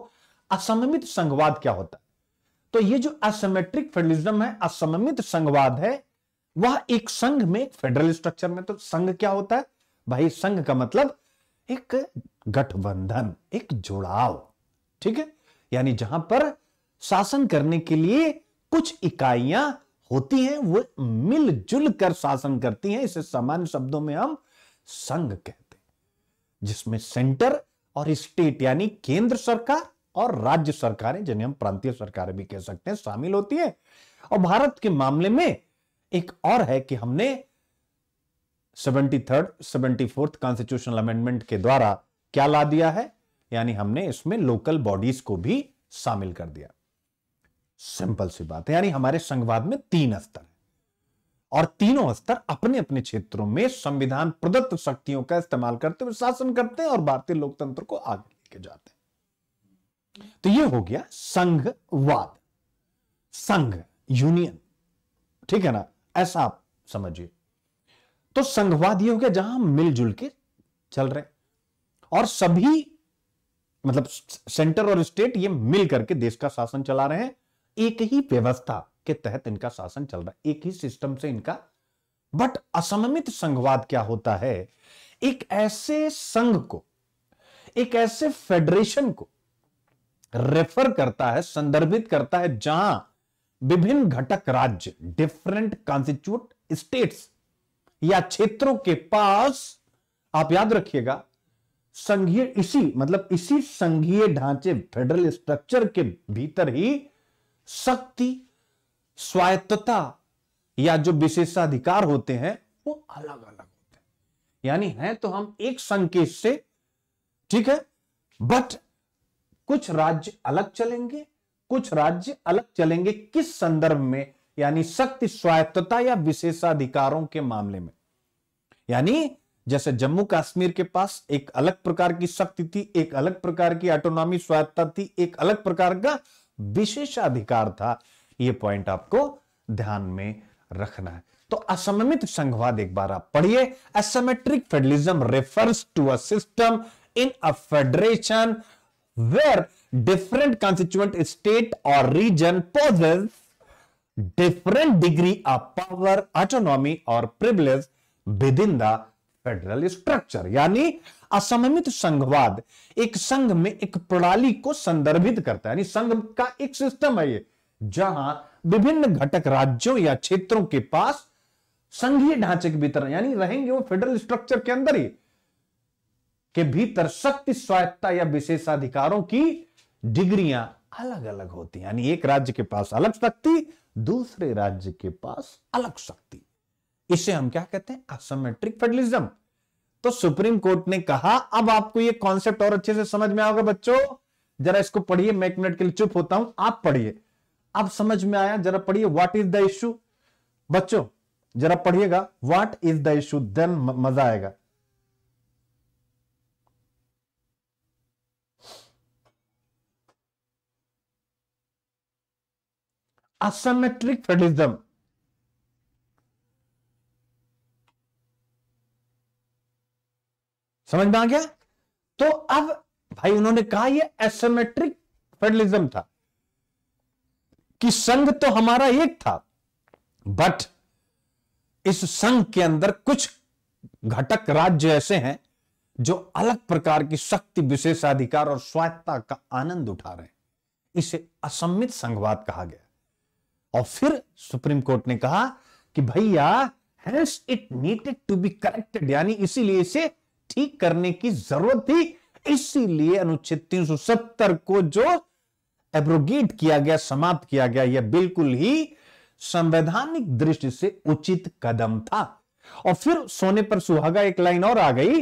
असममित संघवाद क्या होता है तो ये जो असमेट्रिक फेडरलिज्म है असममित संघवाद है वह एक संघ में एक फेडरल स्ट्रक्चर में तो संघ क्या होता है भाई संघ का मतलब एक गठबंधन एक जुड़ाव ठीक है यानी जहां पर शासन करने के लिए कुछ इकाइयां होती हैं वो मिलजुल कर शासन करती हैं इसे सामान्य शब्दों में हम संघ कहते हैं जिसमें सेंटर और स्टेट यानी केंद्र सरकार और राज्य सरकारें जिन्हें हम प्रांतीय सरकारें भी कह सकते हैं शामिल होती है और भारत के मामले में एक और है कि हमने seventy third seventy fourth constitutional amendment के द्वारा क्या ला दिया है यानी हमने इसमें लोकल बॉडीज को भी शामिल कर दिया सिंपल सी बात है यानी हमारे संघवाद में तीन स्तर है और तीनों स्तर अपने अपने क्षेत्रों में संविधान प्रदत्त शक्तियों का इस्तेमाल करते हुए शासन करते हैं और भारतीय लोकतंत्र को आगे लेके जाते हैं तो ये हो गया संघवाद संघ यूनियन ठीक है ना ऐसा आप समझिए तो संघवाद ये हो गया जहां मिलजुल के चल रहे और सभी मतलब सेंटर और स्टेट ये मिल करके देश का शासन चला रहे हैं एक ही व्यवस्था के तहत इनका शासन चल रहा है एक ही सिस्टम से इनका बट असममित संघवाद क्या होता है एक ऐसे संघ को एक ऐसे फेडरेशन को रेफर करता है संदर्भित करता है जहां विभिन्न घटक राज्य डिफरेंट कॉन्स्टिट्यूट स्टेट्स या क्षेत्रों के पास आप याद रखिएगा संघीय इसी मतलब इसी संघीय ढांचे फेडरल स्ट्रक्चर के भीतर ही शक्ति स्वायत्तता या जो विशेषाधिकार होते हैं वो अलग अलग होते हैं यानी है तो हम एक संकेत से ठीक है बट कुछ राज्य अलग चलेंगे कुछ राज्य अलग चलेंगे किस संदर्भ में यानी शक्ति स्वायत्तता या विशेषाधिकारों के मामले में यानी जैसे जम्मू कश्मीर के पास एक अलग प्रकार की शक्ति थी एक अलग प्रकार की ऑटोनॉमी स्वायत्ता थी एक अलग प्रकार का विशेष अधिकार था यह पॉइंट आपको ध्यान में रखना है तो असममित संघवाद एक बार आप पढ़िए asymmetric federalism refers to a system in a federation where different constituent state और region possess degree of power autonomy और privilege with in the federal structure यानी असममित संघवाद एक संघ में एक प्रणाली को संदर्भित करता है यानी संघ का एक सिस्टम है ये जहां विभिन्न घटक राज्यों या क्षेत्रों के पास संघीय ढांचे के भीतर यानी रहेंगे वो फेडरल स्ट्रक्चर के अंदर ही के भीतर शक्ति स्वायत्ता या विशेषाधिकारों की डिग्रियां अलग अलग होती यानी एक राज्य के पास अलग शक्ति दूसरे राज्य के पास अलग शक्ति इसे हम क्या कहते हैं असमेट्रिक फेडरलिज्म तो सुप्रीम कोर्ट ने कहा अब आपको ये कॉन्सेप्ट और अच्छे से समझ में आओगे बच्चों जरा इसको पढ़िए मैं एक मिनट के लिए चुप होता हूं आप पढ़िए अब समझ में आया जरा पढ़िए व्हाट इज द इश्यू बच्चों जरा पढ़िएगा what is the issue then मजा आएगा asymmetric federalism समझ में आ गया तो अब भाई उन्होंने कहा ये एसमेट्रिक फेडरलिज्म था कि संघ तो हमारा एक था बट इस संघ के अंदर कुछ घटक राज्य ऐसे हैं जो अलग प्रकार की शक्ति विशेषाधिकार और स्वायत्ता का आनंद उठा रहे हैं इसे असमित संघवाद कहा गया और फिर सुप्रीम कोर्ट ने कहा कि भैया hence it needed to be corrected यानी इसीलिए इसे ठीक करने की जरूरत थी इसीलिए अनुच्छेद 370 को जो एब्रोगेट किया गया समाप्त किया गया यह बिल्कुल ही संवैधानिक दृष्टि से उचित कदम था और फिर सोने पर सुहागा एक लाइन और आ गई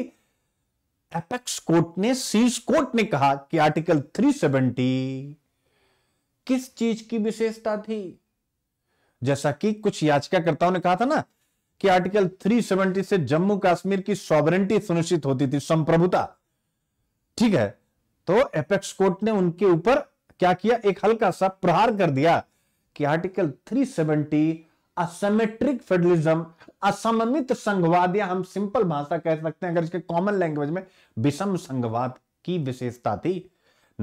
एपेक्स कोर्ट ने सीज कोर्ट ने कहा कि आर्टिकल 370 किस चीज की विशेषता थी जैसा कि कुछ याचिकाकर्ताओं ने कहा था ना कि आर्टिकल 370 से जम्मू कश्मीर की सॉबरेंटी सुनिश्चित होती थी संप्रभुता ठीक है तो एपेक्स कोर्ट ने उनके ऊपर क्या किया एक हल्का सा प्रहार कर दिया कि आर्टिकल 370 सेवेंटी असमेट्रिक फेडरलिज्म असममित संघवाद या हम सिंपल भाषा कह सकते हैं अगर इसके कॉमन लैंग्वेज में विषम संघवाद की विशेषता थी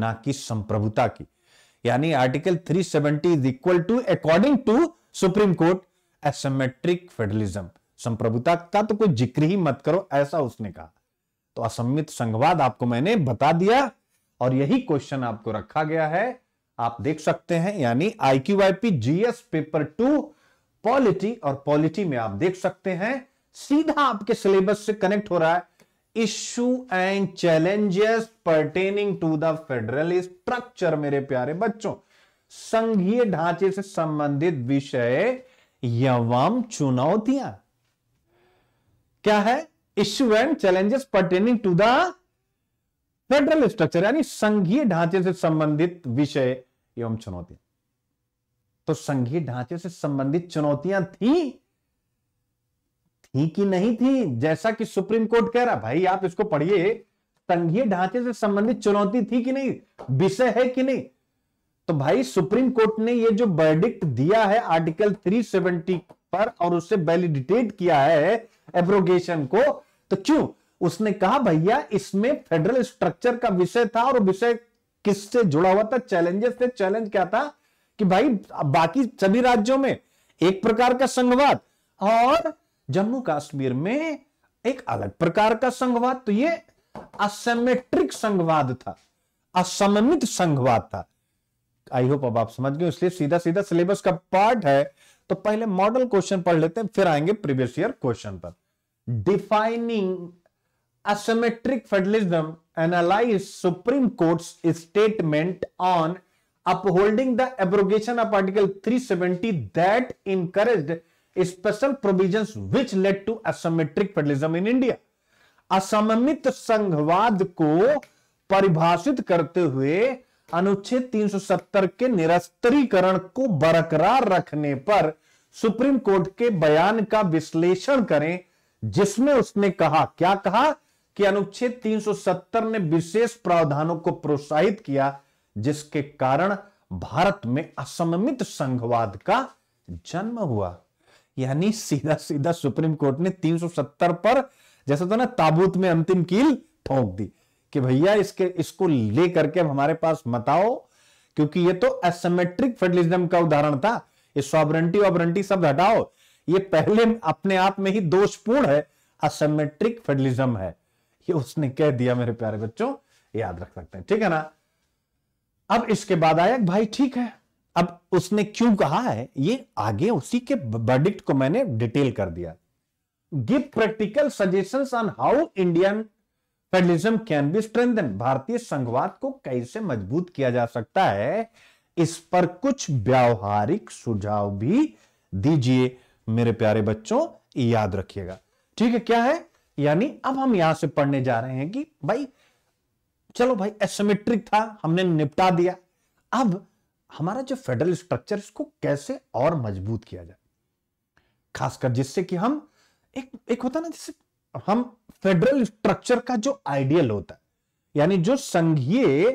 ना कि संप्रभुता की यानी article 370 seventy is equal to according to supreme court asymmetric federalism संप्रभुता का तो कोई जिक्र ही मत करो ऐसा उसने कहा तो असमित संघवाद आपको मैंने बता दिया और यही क्वेश्चन आपको रखा गया है आप देख सकते हैं यानी आईक्यूआईपी जीएस पेपर टू पॉलिटी और पॉलिटी में आप देख सकते हैं सीधा आपके सिलेबस से कनेक्ट हो रहा है issue and challenges pertaining to the federal structure मेरे प्यारे बच्चों संघीय ढांचे से संबंधित विषय यवाम चुनौतियां क्या है issue and challenges pertaining to the federal structure यानी संघीय ढांचे से संबंधित विषय एवं चुनौतियां तो संघीय ढांचे से संबंधित चुनौतियां थी थी कि नहीं थी जैसा कि सुप्रीम कोर्ट कह रहा भाई आप इसको पढ़िए संघीय ढांचे से संबंधित चुनौती थी कि नहीं विषय है कि नहीं तो भाई सुप्रीम कोर्ट ने ये जो बर्डिक्ट दिया है आर्टिकल 370 पर और उससे वैलिडिटेट किया है एप्रोगेशन को तो क्यों उसने कहा भैया इसमें फेडरल स्ट्रक्चर का विषय था और विषय किससे जुड़ा हुआ था चैलेंजेस थे चैलेंज क्या था कि भाई बाकी सभी राज्यों में एक प्रकार का संघवाद और जम्मू कश्मीर में एक अलग प्रकार का संघवाद तो ये असमेट्रिक संघवाद था असममित संघवाद था आई होप अब आप समझ गए इसलिए सीधा सीधा सिलेबस का पार्ट है तो पहले मॉडल क्वेश्चन पढ़ लेते हैं फिर आएंगे प्रीवियस ईयर क्वेश्चन पर defining asymmetric federalism analyse supreme court statement on upholding the abrogation of article 370 seventy that encourage special provision which led to asymmetric federalism in India असममित संघवाद को परिभाषित करते हुए अनुच्छेद 370 के निरस्तरीकरण को बरकरार रखने पर सुप्रीम कोर्ट के बयान का विश्लेषण करें जिसमें उसने कहा क्या कहा कि अनुच्छेद 370 ने विशेष प्रावधानों को प्रोत्साहित किया जिसके कारण भारत में असममित संघवाद का जन्म हुआ यानी सीधा सीधा सुप्रीम कोर्ट ने 370 पर जैसा तो ना ताबूत में अंतिम कील ठोक दी कि भैया इसके इसको ले करके अब हमारे पास बताओ क्योंकि ये तो एसमेट्रिक फेडरलिज्म का उदाहरण था ये सॉबरेंटी ऑबरेंटी सब हटाओ ये पहले अपने आप में ही दोषपूर्ण है असमेट्रिक फेडरलिज्म है ये उसने कह दिया मेरे प्यारे बच्चों याद रख सकते हैं ठीक है ना अब इसके बाद आया भाई ठीक है अब उसने क्यों कहा है ये आगे उसी के बर्डिक्ट को मैंने डिटेल कर दिया give practical suggestions on how Indian federalism can be strengthen भारतीय संघवाद को कैसे मजबूत किया जा सकता है इस पर कुछ व्यावहारिक सुझाव भी दीजिए मेरे प्यारे बच्चों याद रखिएगा ठीक है क्या है यानी अब हम यहां से पढ़ने जा रहे हैं कि भाई चलो भाई एसमेट्रिक था हमने निपटा दिया अब हमारा जो फेडरल स्ट्रक्चर इसको कैसे और मजबूत किया जाए खासकर जिससे कि हम एक एक होता ना जैसे हम फेडरल स्ट्रक्चर का जो आइडियल होता है यानी जो संघीय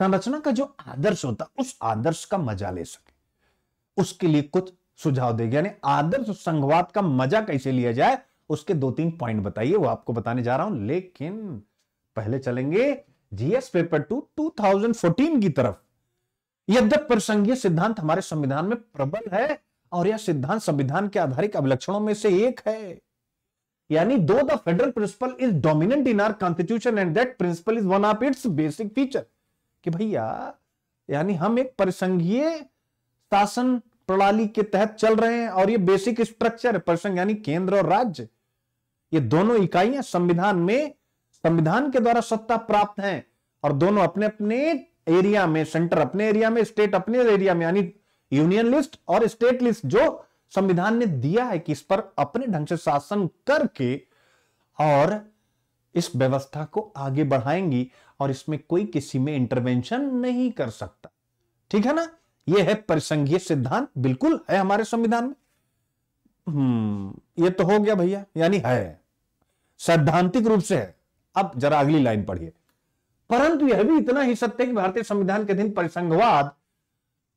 संरचना का जो आदर्श होता है उस आदर्श का मजा ले सके उसके लिए कुछ सुझाव देगा यानी आदर्श संघवाद का मजा कैसे लिया जाए उसके दो तीन पॉइंट बताइए वो आपको बताने जा रहा हूं लेकिन पहले चलेंगे जीएस पेपर टू 2014 की तरफ यद्यप प्रसंगीय सिद्धांत हमारे संविधान में प्रबल है और यह सिद्धांत संविधान के आधारित अवलक्षणों में से एक है यानी दो the federal principle is dominant in our constitution and that principle is one of its basic feature कि भैया यानी हम एक परिसंघीय शासन प्रणाली के तहत चल रहे हैं और ये बेसिक स्ट्रक्चर है परिसंघ यानी केंद्र और राज्य ये दोनों इकाइयां संविधान में संविधान के द्वारा सत्ता प्राप्त हैं और दोनों अपने अपने एरिया में सेंटर अपने एरिया में स्टेट अपने एरिया में यानी यूनियन लिस्ट और स्टेट लिस्ट जो संविधान ने दिया है कि इस पर अपने ढंग से शासन करके और इस व्यवस्था को आगे बढ़ाएंगी और इसमें कोई किसी में इंटरवेंशन नहीं कर सकता ठीक है ना यह है परिसंघीय सिद्धांत बिल्कुल है हमारे संविधान में हम्म, यह तो हो गया भैया यानी है सैद्धांतिक रूप से है अब जरा अगली लाइन पढ़िए परंतु यह भी इतना ही सत्य कि भारतीय संविधान के अधीन परिसंघवाद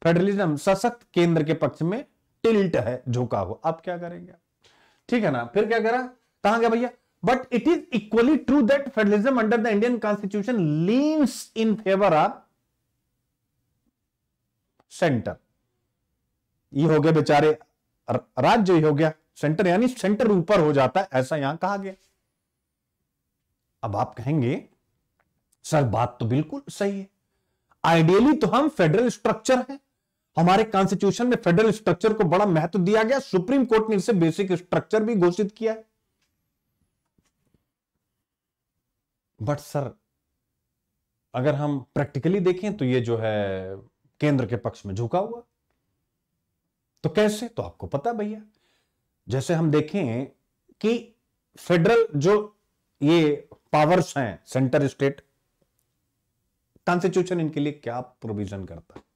फेडरलिज्म सशक्त केंद्र के पक्ष में टिल्ट है झुका हुआ अब क्या करेंगे ठीक है ना फिर क्या करा कहा गया भैया but it is equally true that federalism under the Indian constitution leans in favour of centre ये हो गया बेचारे राज्य हो गया सेंटर यानी सेंटर ऊपर हो जाता है ऐसा यहां कहा गया अब आप कहेंगे सर बात तो बिल्कुल सही है आइडियली तो हम फेडरल स्ट्रक्चर हैं हमारे कॉन्स्टिट्यूशन में फेडरल स्ट्रक्चर को बड़ा महत्व दिया गया सुप्रीम कोर्ट ने इसे बेसिक स्ट्रक्चर भी घोषित किया बट सर अगर हम प्रैक्टिकली देखें तो ये जो है केंद्र के पक्ष में झुका हुआ तो कैसे तो आपको पता भैया जैसे हम देखें कि फेडरल जो ये पावर्स हैं सेंटर स्टेट कॉन्स्टिट्यूशन इनके लिए क्या प्रोविजन करता है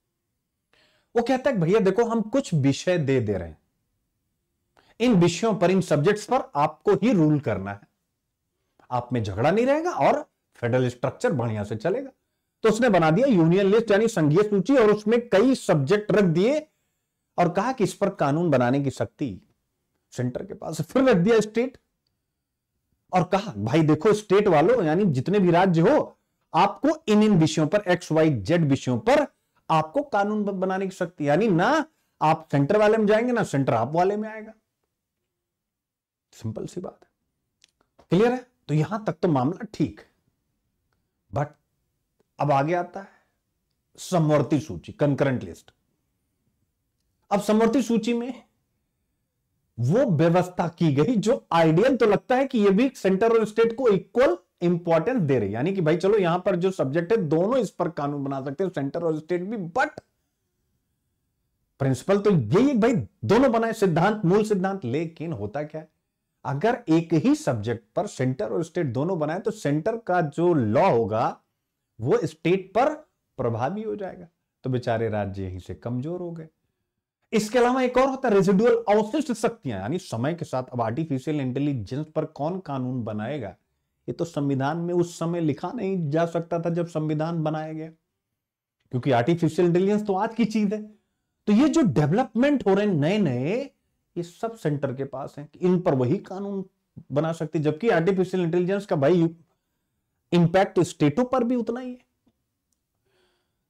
वो कहता है भैया देखो हम कुछ विषय दे दे रहे हैं इन विषयों पर इन सब्जेक्ट्स पर आपको ही रूल करना है आप में झगड़ा नहीं रहेगा और फेडरल स्ट्रक्चर बढ़िया से चलेगा तो उसने बना दिया यूनियन लिस्ट यानी संघीय सूची और उसमें कई सब्जेक्ट रख दिए और कहा कि इस पर कानून बनाने की शक्ति सेंटर के पास फिर रख दिया स्टेट और कहा भाई देखो स्टेट वालों यानी जितने भी राज्य हो आपको इन इन विषयों पर एक्स वाई जेड विषयों पर आपको कानून बनाने की शक्ति यानी ना आप सेंटर वाले में जाएंगे ना सेंटर आप वाले में आएगा सिंपल सी बात है क्लियर है तो यहां तक तो मामला ठीक है बट अब आगे आता है समवर्ती सूची कंकरेंट लिस्ट अब समवर्ती सूची में वो व्यवस्था की गई जो आइडियल तो लगता है कि ये भी सेंटर और स्टेट को इक्वल इंपॉर्टेंस दे रही यानी कि भाई चलो यहां पर जो सब्जेक्ट है दोनों इस पर कानून बना सकते हैं सेंटर और स्टेट भी बट प्रिंसिपल तो यही है भाई दोनों बनाए सिद्धांत मूल सिद्धांत लेकिन होता क्या है अगर एक ही सब्जेक्ट पर सेंटर और स्टेट दोनों बनाए तो सेंटर का जो लॉ होगा वो स्टेट पर प्रभावी हो जाएगा तो बेचारे राज्य यहीं से कमजोर हो गए इसके अलावा एक और होता है रेजिडुअल अवशिष्ट शक्तियां यानी समय के साथ अब आर्टिफिशियल इंटेलिजेंस पर कौन कानून बनाएगा ये तो संविधान में उस समय लिखा नहीं जा सकता था जब संविधान बनाया गया क्योंकि आर्टिफिशियल इंटेलिजेंस तो आज की चीज है तो ये जो डेवलपमेंट हो रहे नए नए ये सब सेंटर के पास है इन पर वही कानून बना सकते जबकि आर्टिफिशियल इंटेलिजेंस का भाई इम्पैक्ट स्टेटों तो पर भी उतना ही है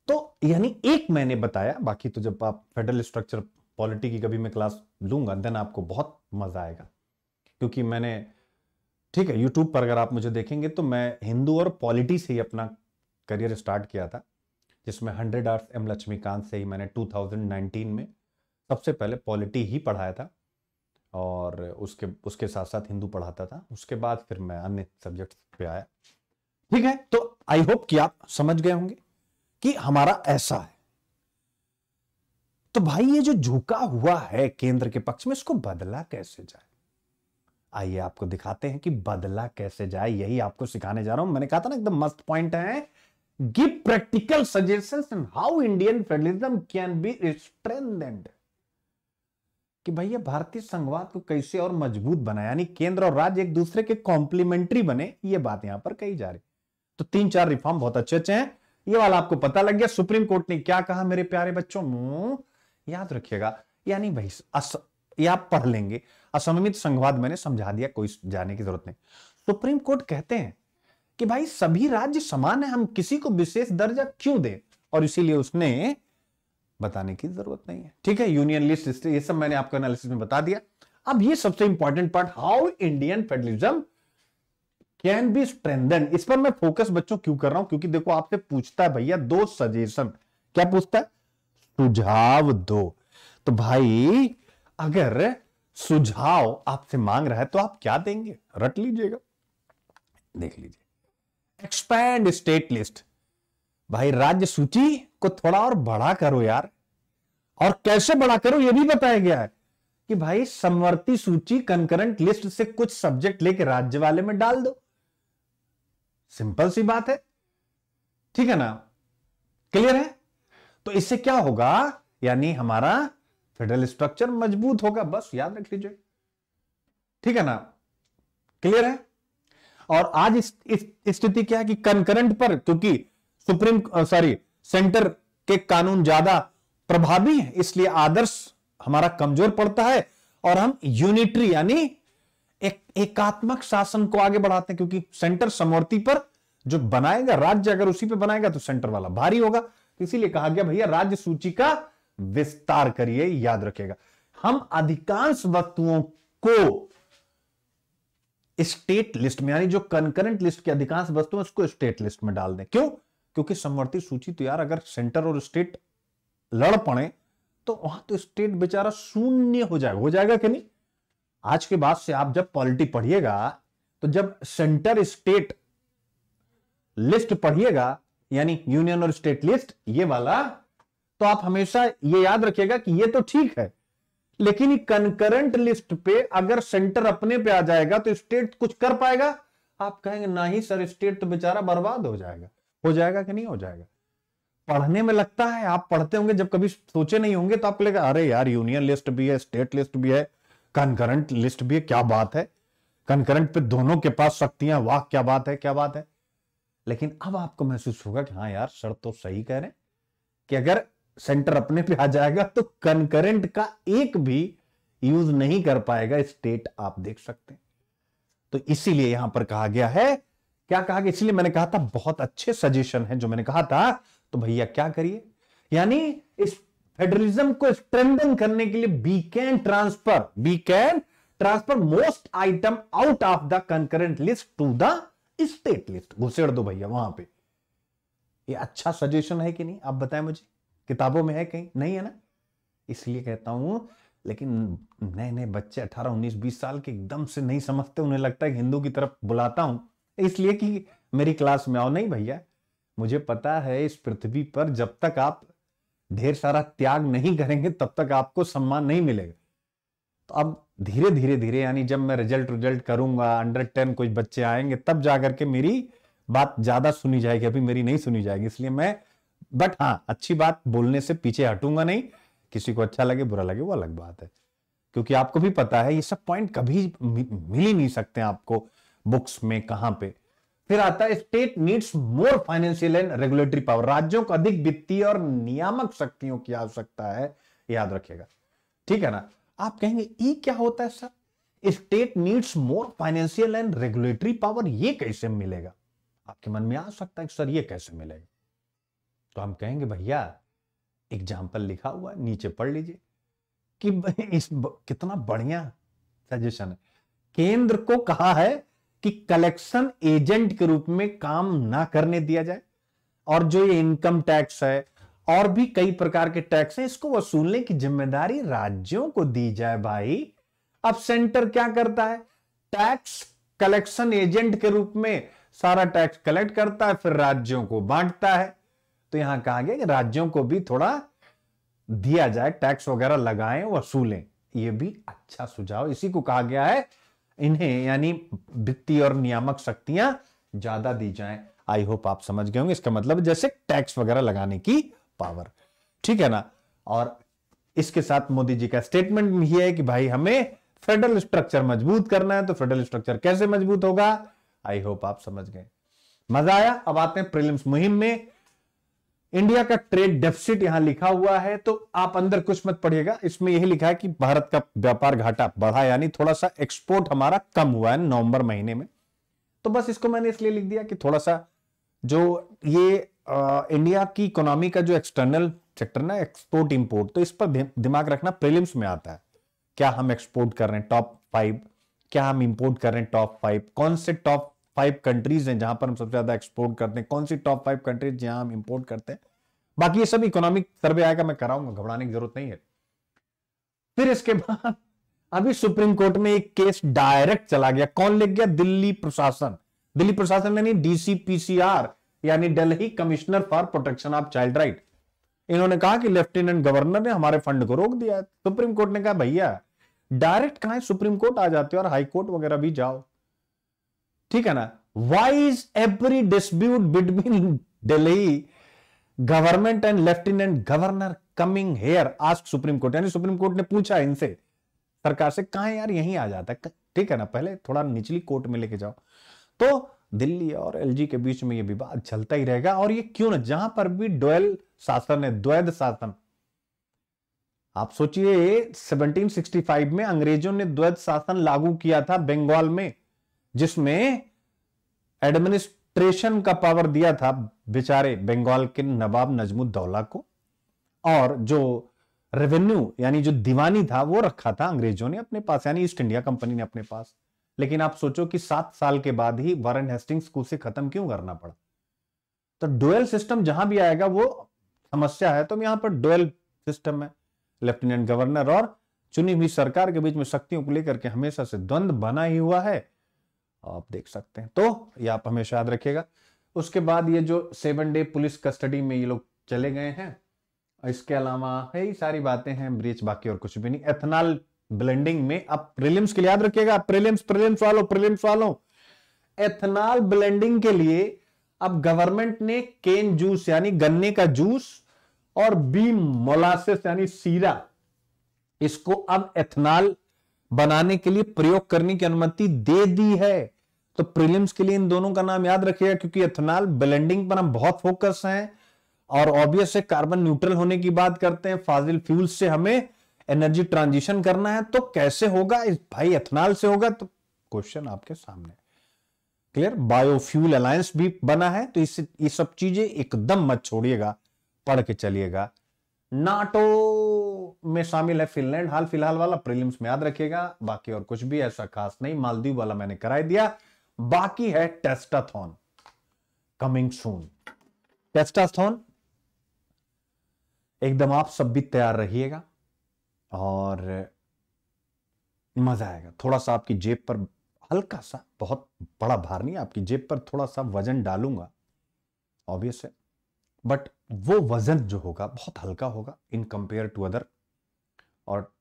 तो यानी एक मैंने बताया बाकी तो जब आप फेडरल स्ट्रक्चर पॉलिटी की कभी मैं क्लास लूंगा देन आपको बहुत मजा आएगा क्योंकि मैंने ठीक है यूट्यूब पर अगर आप मुझे देखेंगे तो मैं हिंदू और पॉलिटी से ही अपना करियर स्टार्ट किया था जिसमें हंड्रेड आर्ट्स एम लक्ष्मीकांत से ही मैंने 2019 में सबसे पहले पॉलिटी ही पढ़ाया था और उसके उसके साथ साथ हिंदू पढ़ाता था उसके बाद फिर मैं अन्य सब्जेक्ट्स पे आया ठीक है तो आई होप कि आप समझ गए होंगे कि हमारा ऐसा है तो भाई ये जो झुका हुआ है केंद्र के पक्ष में इसको बदला कैसे जाए आइए आपको दिखाते हैं कि बदला कैसे जाए यही आपको सिखाने जा रहा हूं मैंने कहा था ना एकदम मस्त पॉइंट है give practical suggestion in how Indian federalism can be strengthened कि भैया भारतीय संघवाद को कैसे और मजबूत बनाए यानी केंद्र और राज्य एक दूसरे के कॉम्प्लीमेंट्री बने ये बात यहां पर कही जा रही तो तीन चार रिफॉर्म बहुत अच्छे अच्छे हैं ये वाला आपको पता लग गया सुप्रीम कोर्ट ने क्या कहा मेरे प्यारे बच्चों याद रखिएगा यानी भाई ये आप पढ़ लेंगे असममित संघवाद मैंने समझा दिया कोई जाने की जरूरत नहीं सुप्रीम कोर्ट कहते हैं कि भाई सभी राज्य समान है हम किसी को विशेष दर्जा क्यों दें और इसीलिए उसने बताने की जरूरत नहीं है ठीक है यूनियन लिस्ट ये सब मैंने आपको एनालिसिस में बता दिया अब ये सबसे important part how Indian federalism can be strengthen इस पर मैं फोकस बच्चों क्यों कर रहा हूं क्योंकि देखो आपसे पूछता है भैया दो सजेशन क्या पूछता है सुझाव दो तो भाई अगर सुझाव आपसे मांग रहा है तो आप क्या देंगे रट लीजिएगा देख लीजिए एक्सपैंड स्टेट लिस्ट भाई राज्य सूची को थोड़ा और बड़ा करो यार और कैसे बड़ा करो यह भी बताया गया है कि भाई समवर्ती सूची कंकरेंट लिस्ट से कुछ सब्जेक्ट लेके राज्य वाले में डाल दो सिंपल सी बात है ठीक है ना क्लियर है तो इससे क्या होगा यानी हमारा फेडरल स्ट्रक्चर मजबूत होगा बस याद रख लीजिए ठीक है ना क्लियर है और आज स्थिति क्या है कि कंकरेंट पर क्योंकि सुप्रीम सॉरी सेंटर के कानून ज्यादा प्रभावी है इसलिए आदर्श हमारा कमजोर पड़ता है और हम यूनिटरी यानी एक एकात्मक शासन को आगे बढ़ाते हैं क्योंकि सेंटर समवर्ती पर जो बनाएगा राज्य अगर उसी पे बनाएगा तो सेंटर वाला भारी होगा इसीलिए कहा गया भैया राज्य सूची का विस्तार करिए याद रखिएगा हम अधिकांश वस्तुओं को स्टेट लिस्ट में यानी जो कंकरेंट लिस्ट की अधिकांश वस्तु उसको स्टेट लिस्ट में डाल दें क्यों क्योंकि समवर्ती सूची तो यार अगर सेंटर और स्टेट लड़ पड़े तो वहां तो स्टेट बेचारा शून्य हो जाएगा हो जाएगा कि नहीं आज के बाद से आप जब पॉलिटी पढ़िएगा तो जब सेंटर स्टेट लिस्ट पढ़िएगा यानी यूनियन और स्टेट लिस्ट ये वाला तो आप हमेशा ये याद रखिएगा कि ये तो ठीक है लेकिन कंकरेंट लिस्ट पे अगर सेंटर अपने पे आ जाएगा तो स्टेट कुछ कर पाएगा आप कहेंगे ना ही सर स्टेट तो बेचारा बर्बाद हो जाएगा हो जाएगा कि नहीं हो जाएगा पढ़ने में लगता है आप पढ़ते होंगे जब कभी सोचे नहीं होंगे तो आप लेगा अरे यार यूनियन लिस्ट भी है स्टेट लिस्ट भी है कनकरंट लिस्ट भी है क्या बात है कनकरंट पे दोनों के पास शक्तियां वाह क्या बात है क्या बात है लेकिन अब आपको महसूस होगा कि हाँ यार सर तो सही कह रहे हैं कि अगर सेंटर अपने पे आ जाएगा तो कंकरेंट का एक भी यूज नहीं कर पाएगा स्टेट आप देख सकते हैं तो इसीलिए यहां पर कहा गया है क्या कहा गया इसलिए मैंने कहा था बहुत अच्छे सजेशन है जो मैंने कहा था तो भैया क्या करिए यानी इस फेडरलिज्म को स्ट्रेंथन करने के लिए be can transfer be can transfer most item out of the concurrent list to the state list घुसेड़ दो भैया वहां पे ये अच्छा सजेशन है कि नहीं आप बताएं मुझे किताबों में है कहीं नहीं है ना इसलिए कहता हूं लेकिन नए नए बच्चे 18, 19, 20 साल के एकदम से नहीं समझते उन्हें लगता है हिंदू की तरफ बुलाता हूं इसलिए कि मेरी क्लास में आओ नहीं भैया मुझे पता है इस पृथ्वी पर जब तक आप ढेर सारा त्याग नहीं करेंगे तब तक आपको सम्मान नहीं मिलेगा तो अब धीरे धीरे धीरे यानी जब मैं रिजल्ट रिजल्ट करूंगा अंडर टेन कुछ बच्चे आएंगे तब जाकर के मेरी बात ज्यादा सुनी जाएगी अभी मेरी नहीं सुनी जाएगी इसलिए मैं बट हाँ अच्छी बात बोलने से पीछे हटूंगा नहीं किसी को अच्छा लगे बुरा लगे वो अलग बात है क्योंकि आपको भी पता है ये सब पॉइंट कभी मिल ही नहीं सकते आपको बुक्स में कहां पे फिर आता है state needs more financial and regulatory power राज्यों को अधिक वित्तीय और नियामक शक्तियों की आवश्यकता है याद रखिएगा ठीक है ना आप कहेंगे ये क्या होता है sir state needs more financial and regulatory power ये कैसे मिलेगा आपके मन में आ सकता है सर ये कैसे मिलेगा तो हम कहेंगे भैया एग्जाम्पल लिखा हुआ नीचे पढ़ लीजिए कि इस कितना बढ़िया सजेशन है केंद्र को कहा है कि कलेक्शन एजेंट के रूप में काम ना करने दिया जाए और जो ये इनकम टैक्स है और भी कई प्रकार के टैक्स हैं इसको वसूलने की जिम्मेदारी राज्यों को दी जाए भाई अब सेंटर क्या करता है टैक्स कलेक्शन एजेंट के रूप में सारा टैक्स कलेक्ट करता है फिर राज्यों को बांटता है तो यहां कहा गया कि राज्यों को भी थोड़ा दिया जाए टैक्स वगैरह लगाएं वसूलें ये भी अच्छा सुझाव इसी को कहा गया है इन्हें यानी वित्तीय और नियामक शक्तियां ज्यादा दी जाएं आई होप आप समझ गए होंगे इसका मतलब जैसे टैक्स वगैरह लगाने की पावर ठीक है ना और इसके साथ मोदी जी का स्टेटमेंट भी है कि भाई हमें फेडरल स्ट्रक्चर मजबूत करना है तो फेडरल स्ट्रक्चर कैसे मजबूत होगा आई होप आप समझ गए मजा आया अब आते हैं प्रीलिम्स मुहिम में इंडिया का ट्रेड डेफिसिट यहां लिखा हुआ है तो आप अंदर कुछ मत पढ़िएगा इसमें यही लिखा है कि भारत का व्यापार घाटा बढ़ा यानी थोड़ा सा एक्सपोर्ट हमारा कम हुआ है नवंबर महीने में तो बस इसको मैंने इसलिए लिख दिया कि थोड़ा सा जो ये आ, इंडिया की इकोनॉमी का जो एक्सटर्नल सेक्टर ना एक्सपोर्ट इंपोर्ट तो इस पर दिमाग रखना प्रिलिम्स में आता है क्या हम एक्सपोर्ट कर रहे हैं टॉप फाइव क्या हम इंपोर्ट कर रहे हैं टॉप फाइव कौन से टॉप फाइव कंट्रीज हैं जहां पर हम सबसे ज्यादा एक्सपोर्ट करते हैं कौन सी टॉप फाइव कंट्रीज जहां हम इंपोर्ट करते हैं बाकी ये सब इकोनॉमिक सर्वे आएगा मैं कराऊंगा घबराने की जरूरत नहीं है फिर इसके बाद अभी सुप्रीम कोर्ट में एक केस डायरेक्ट चला गया कौन ले गया दिल्ली प्रशासन दिल्ली प्रशासन यानी डीसीपीसीआर यानी Delhi commissioner for protection of child right इन्होंने कहा कि लेफ्टिनेंट गवर्नर ने हमारे फंड को रोक दिया सुप्रीम कोर्ट ने कहा भैया डायरेक्ट कहा सुप्रीम कोर्ट आ जाते हो और हाई कोर्ट वगैरह भी जाओ ठीक है ना why is every dispute between Delhi government and lieutenant governor coming here ask supreme court यानी सुप्रीम कोर्ट ने पूछा इनसे सरकार से कहा यार यहीं आ जाता है ठीक है ना पहले थोड़ा निचली कोर्ट में लेके जाओ तो दिल्ली और एलजी के बीच में ये विवाद चलता ही रहेगा और ये क्यों ना जहां पर भी डोयल शासन है द्वैध शासन आप सोचिए 1765 में अंग्रेजों ने द्वैध शासन लागू किया था बंगाल में जिसमें एडमिनिस्ट्रेशन का पावर दिया था बेचारे बंगाल के नवाब नजमुद्दौला को और जो रेवेन्यू यानी जो दीवानी था वो रखा था अंग्रेजों ने अपने पास यानी ईस्ट इंडिया कंपनी ने अपने पास लेकिन आप सोचो कि सात साल के बाद ही वारन हेस्टिंग्स को उसे खत्म क्यों करना पड़ा तो डुएल सिस्टम जहां भी आएगा वो समस्या है तो यहां पर डुएल सिस्टम है लेफ्टिनेंट गवर्नर और चुनी हुई सरकार के बीच में शक्तियों को लेकर के हमेशा से द्वंद्व बना ही हुआ है आप देख सकते हैं तो ये आप हमेशा याद रखिएगा उसके बाद ये जो सेवन डे पुलिस कस्टडी में ये लोग चले गए हैं इसके अलावा यही सारी बातें हैं ब्रीच बाकी और कुछ भी नहीं एथनॉल ब्लेंडिंग में अब प्रिलिम्स के लिए याद रखिएगा प्रिलिम्स प्रिलिम्स वालों प्रिलिम्स वालों एथनॉल ब्लेंडिंग के लिए अब गवर्नमेंट ने केन जूस यानी गन्ने का जूस और बी मोलासेस यानी सीरा इसको अब एथनॉल बनाने के लिए प्रयोग करने की अनुमति दे दी है तो प्रीलिम्स के लिए इन दोनों का नाम याद रखिएगा क्योंकि एथेनॉल ब्लेंडिंग पर हम बहुत फोकस हैं और ऑब्वियस है कार्बन न्यूट्रल होने की बात करते हैं फाजिल फ्यूल से हमें एनर्जी ट्रांजिशन करना है तो कैसे होगा इस भाई एथेनॉल से होगा तो क्वेश्चन आपके सामने क्लियर बायोफ्यूल अलायंस भी बना है तो इस ये सब चीजें एकदम मत छोड़िएगा पढ़ के चलिएगा नाटो में शामिल है फिनलैंड हाल फिलहाल वाला प्रीलिम्स में याद रखिएगा बाकी और कुछ भी ऐसा खास नहीं मालदीव वाला मैंने कराई दिया बाकी है टेस्टाथॉन कमिंग सून टेस्टाथॉन एकदम आप सब भी तैयार रहिएगा और मजा आएगा थोड़ा सा आपकी जेब पर हल्का सा बहुत बड़ा भार नहीं आपकी जेब पर थोड़ा सा वजन डालूंगा ऑब्वियस है बट वो वजन जो होगा बहुत हल्का होगा इन कंपेयर टू अदर और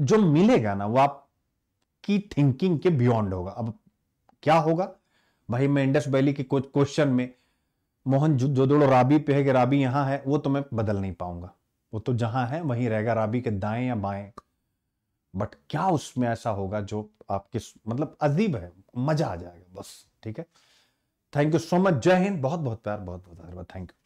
जो मिलेगा ना वो आपकी थिंकिंग के बियॉन्ड होगा अब क्या होगा भाई मैं इंडस वैली के कुछ क्वेश्चन में मोहन दो राबी पे है कि राबी यहां है वो तो मैं बदल नहीं पाऊंगा वो तो जहां है वहीं रहेगा राबी के दाएं या बाएं बट क्या उसमें ऐसा होगा जो आपके मतलब अजीब है मजा आ जाएगा बस ठीक है थैंक यू सो मच जय हिंद बहुत बहुत प्यार बहुत बहुत धन्यवाद थैंक यू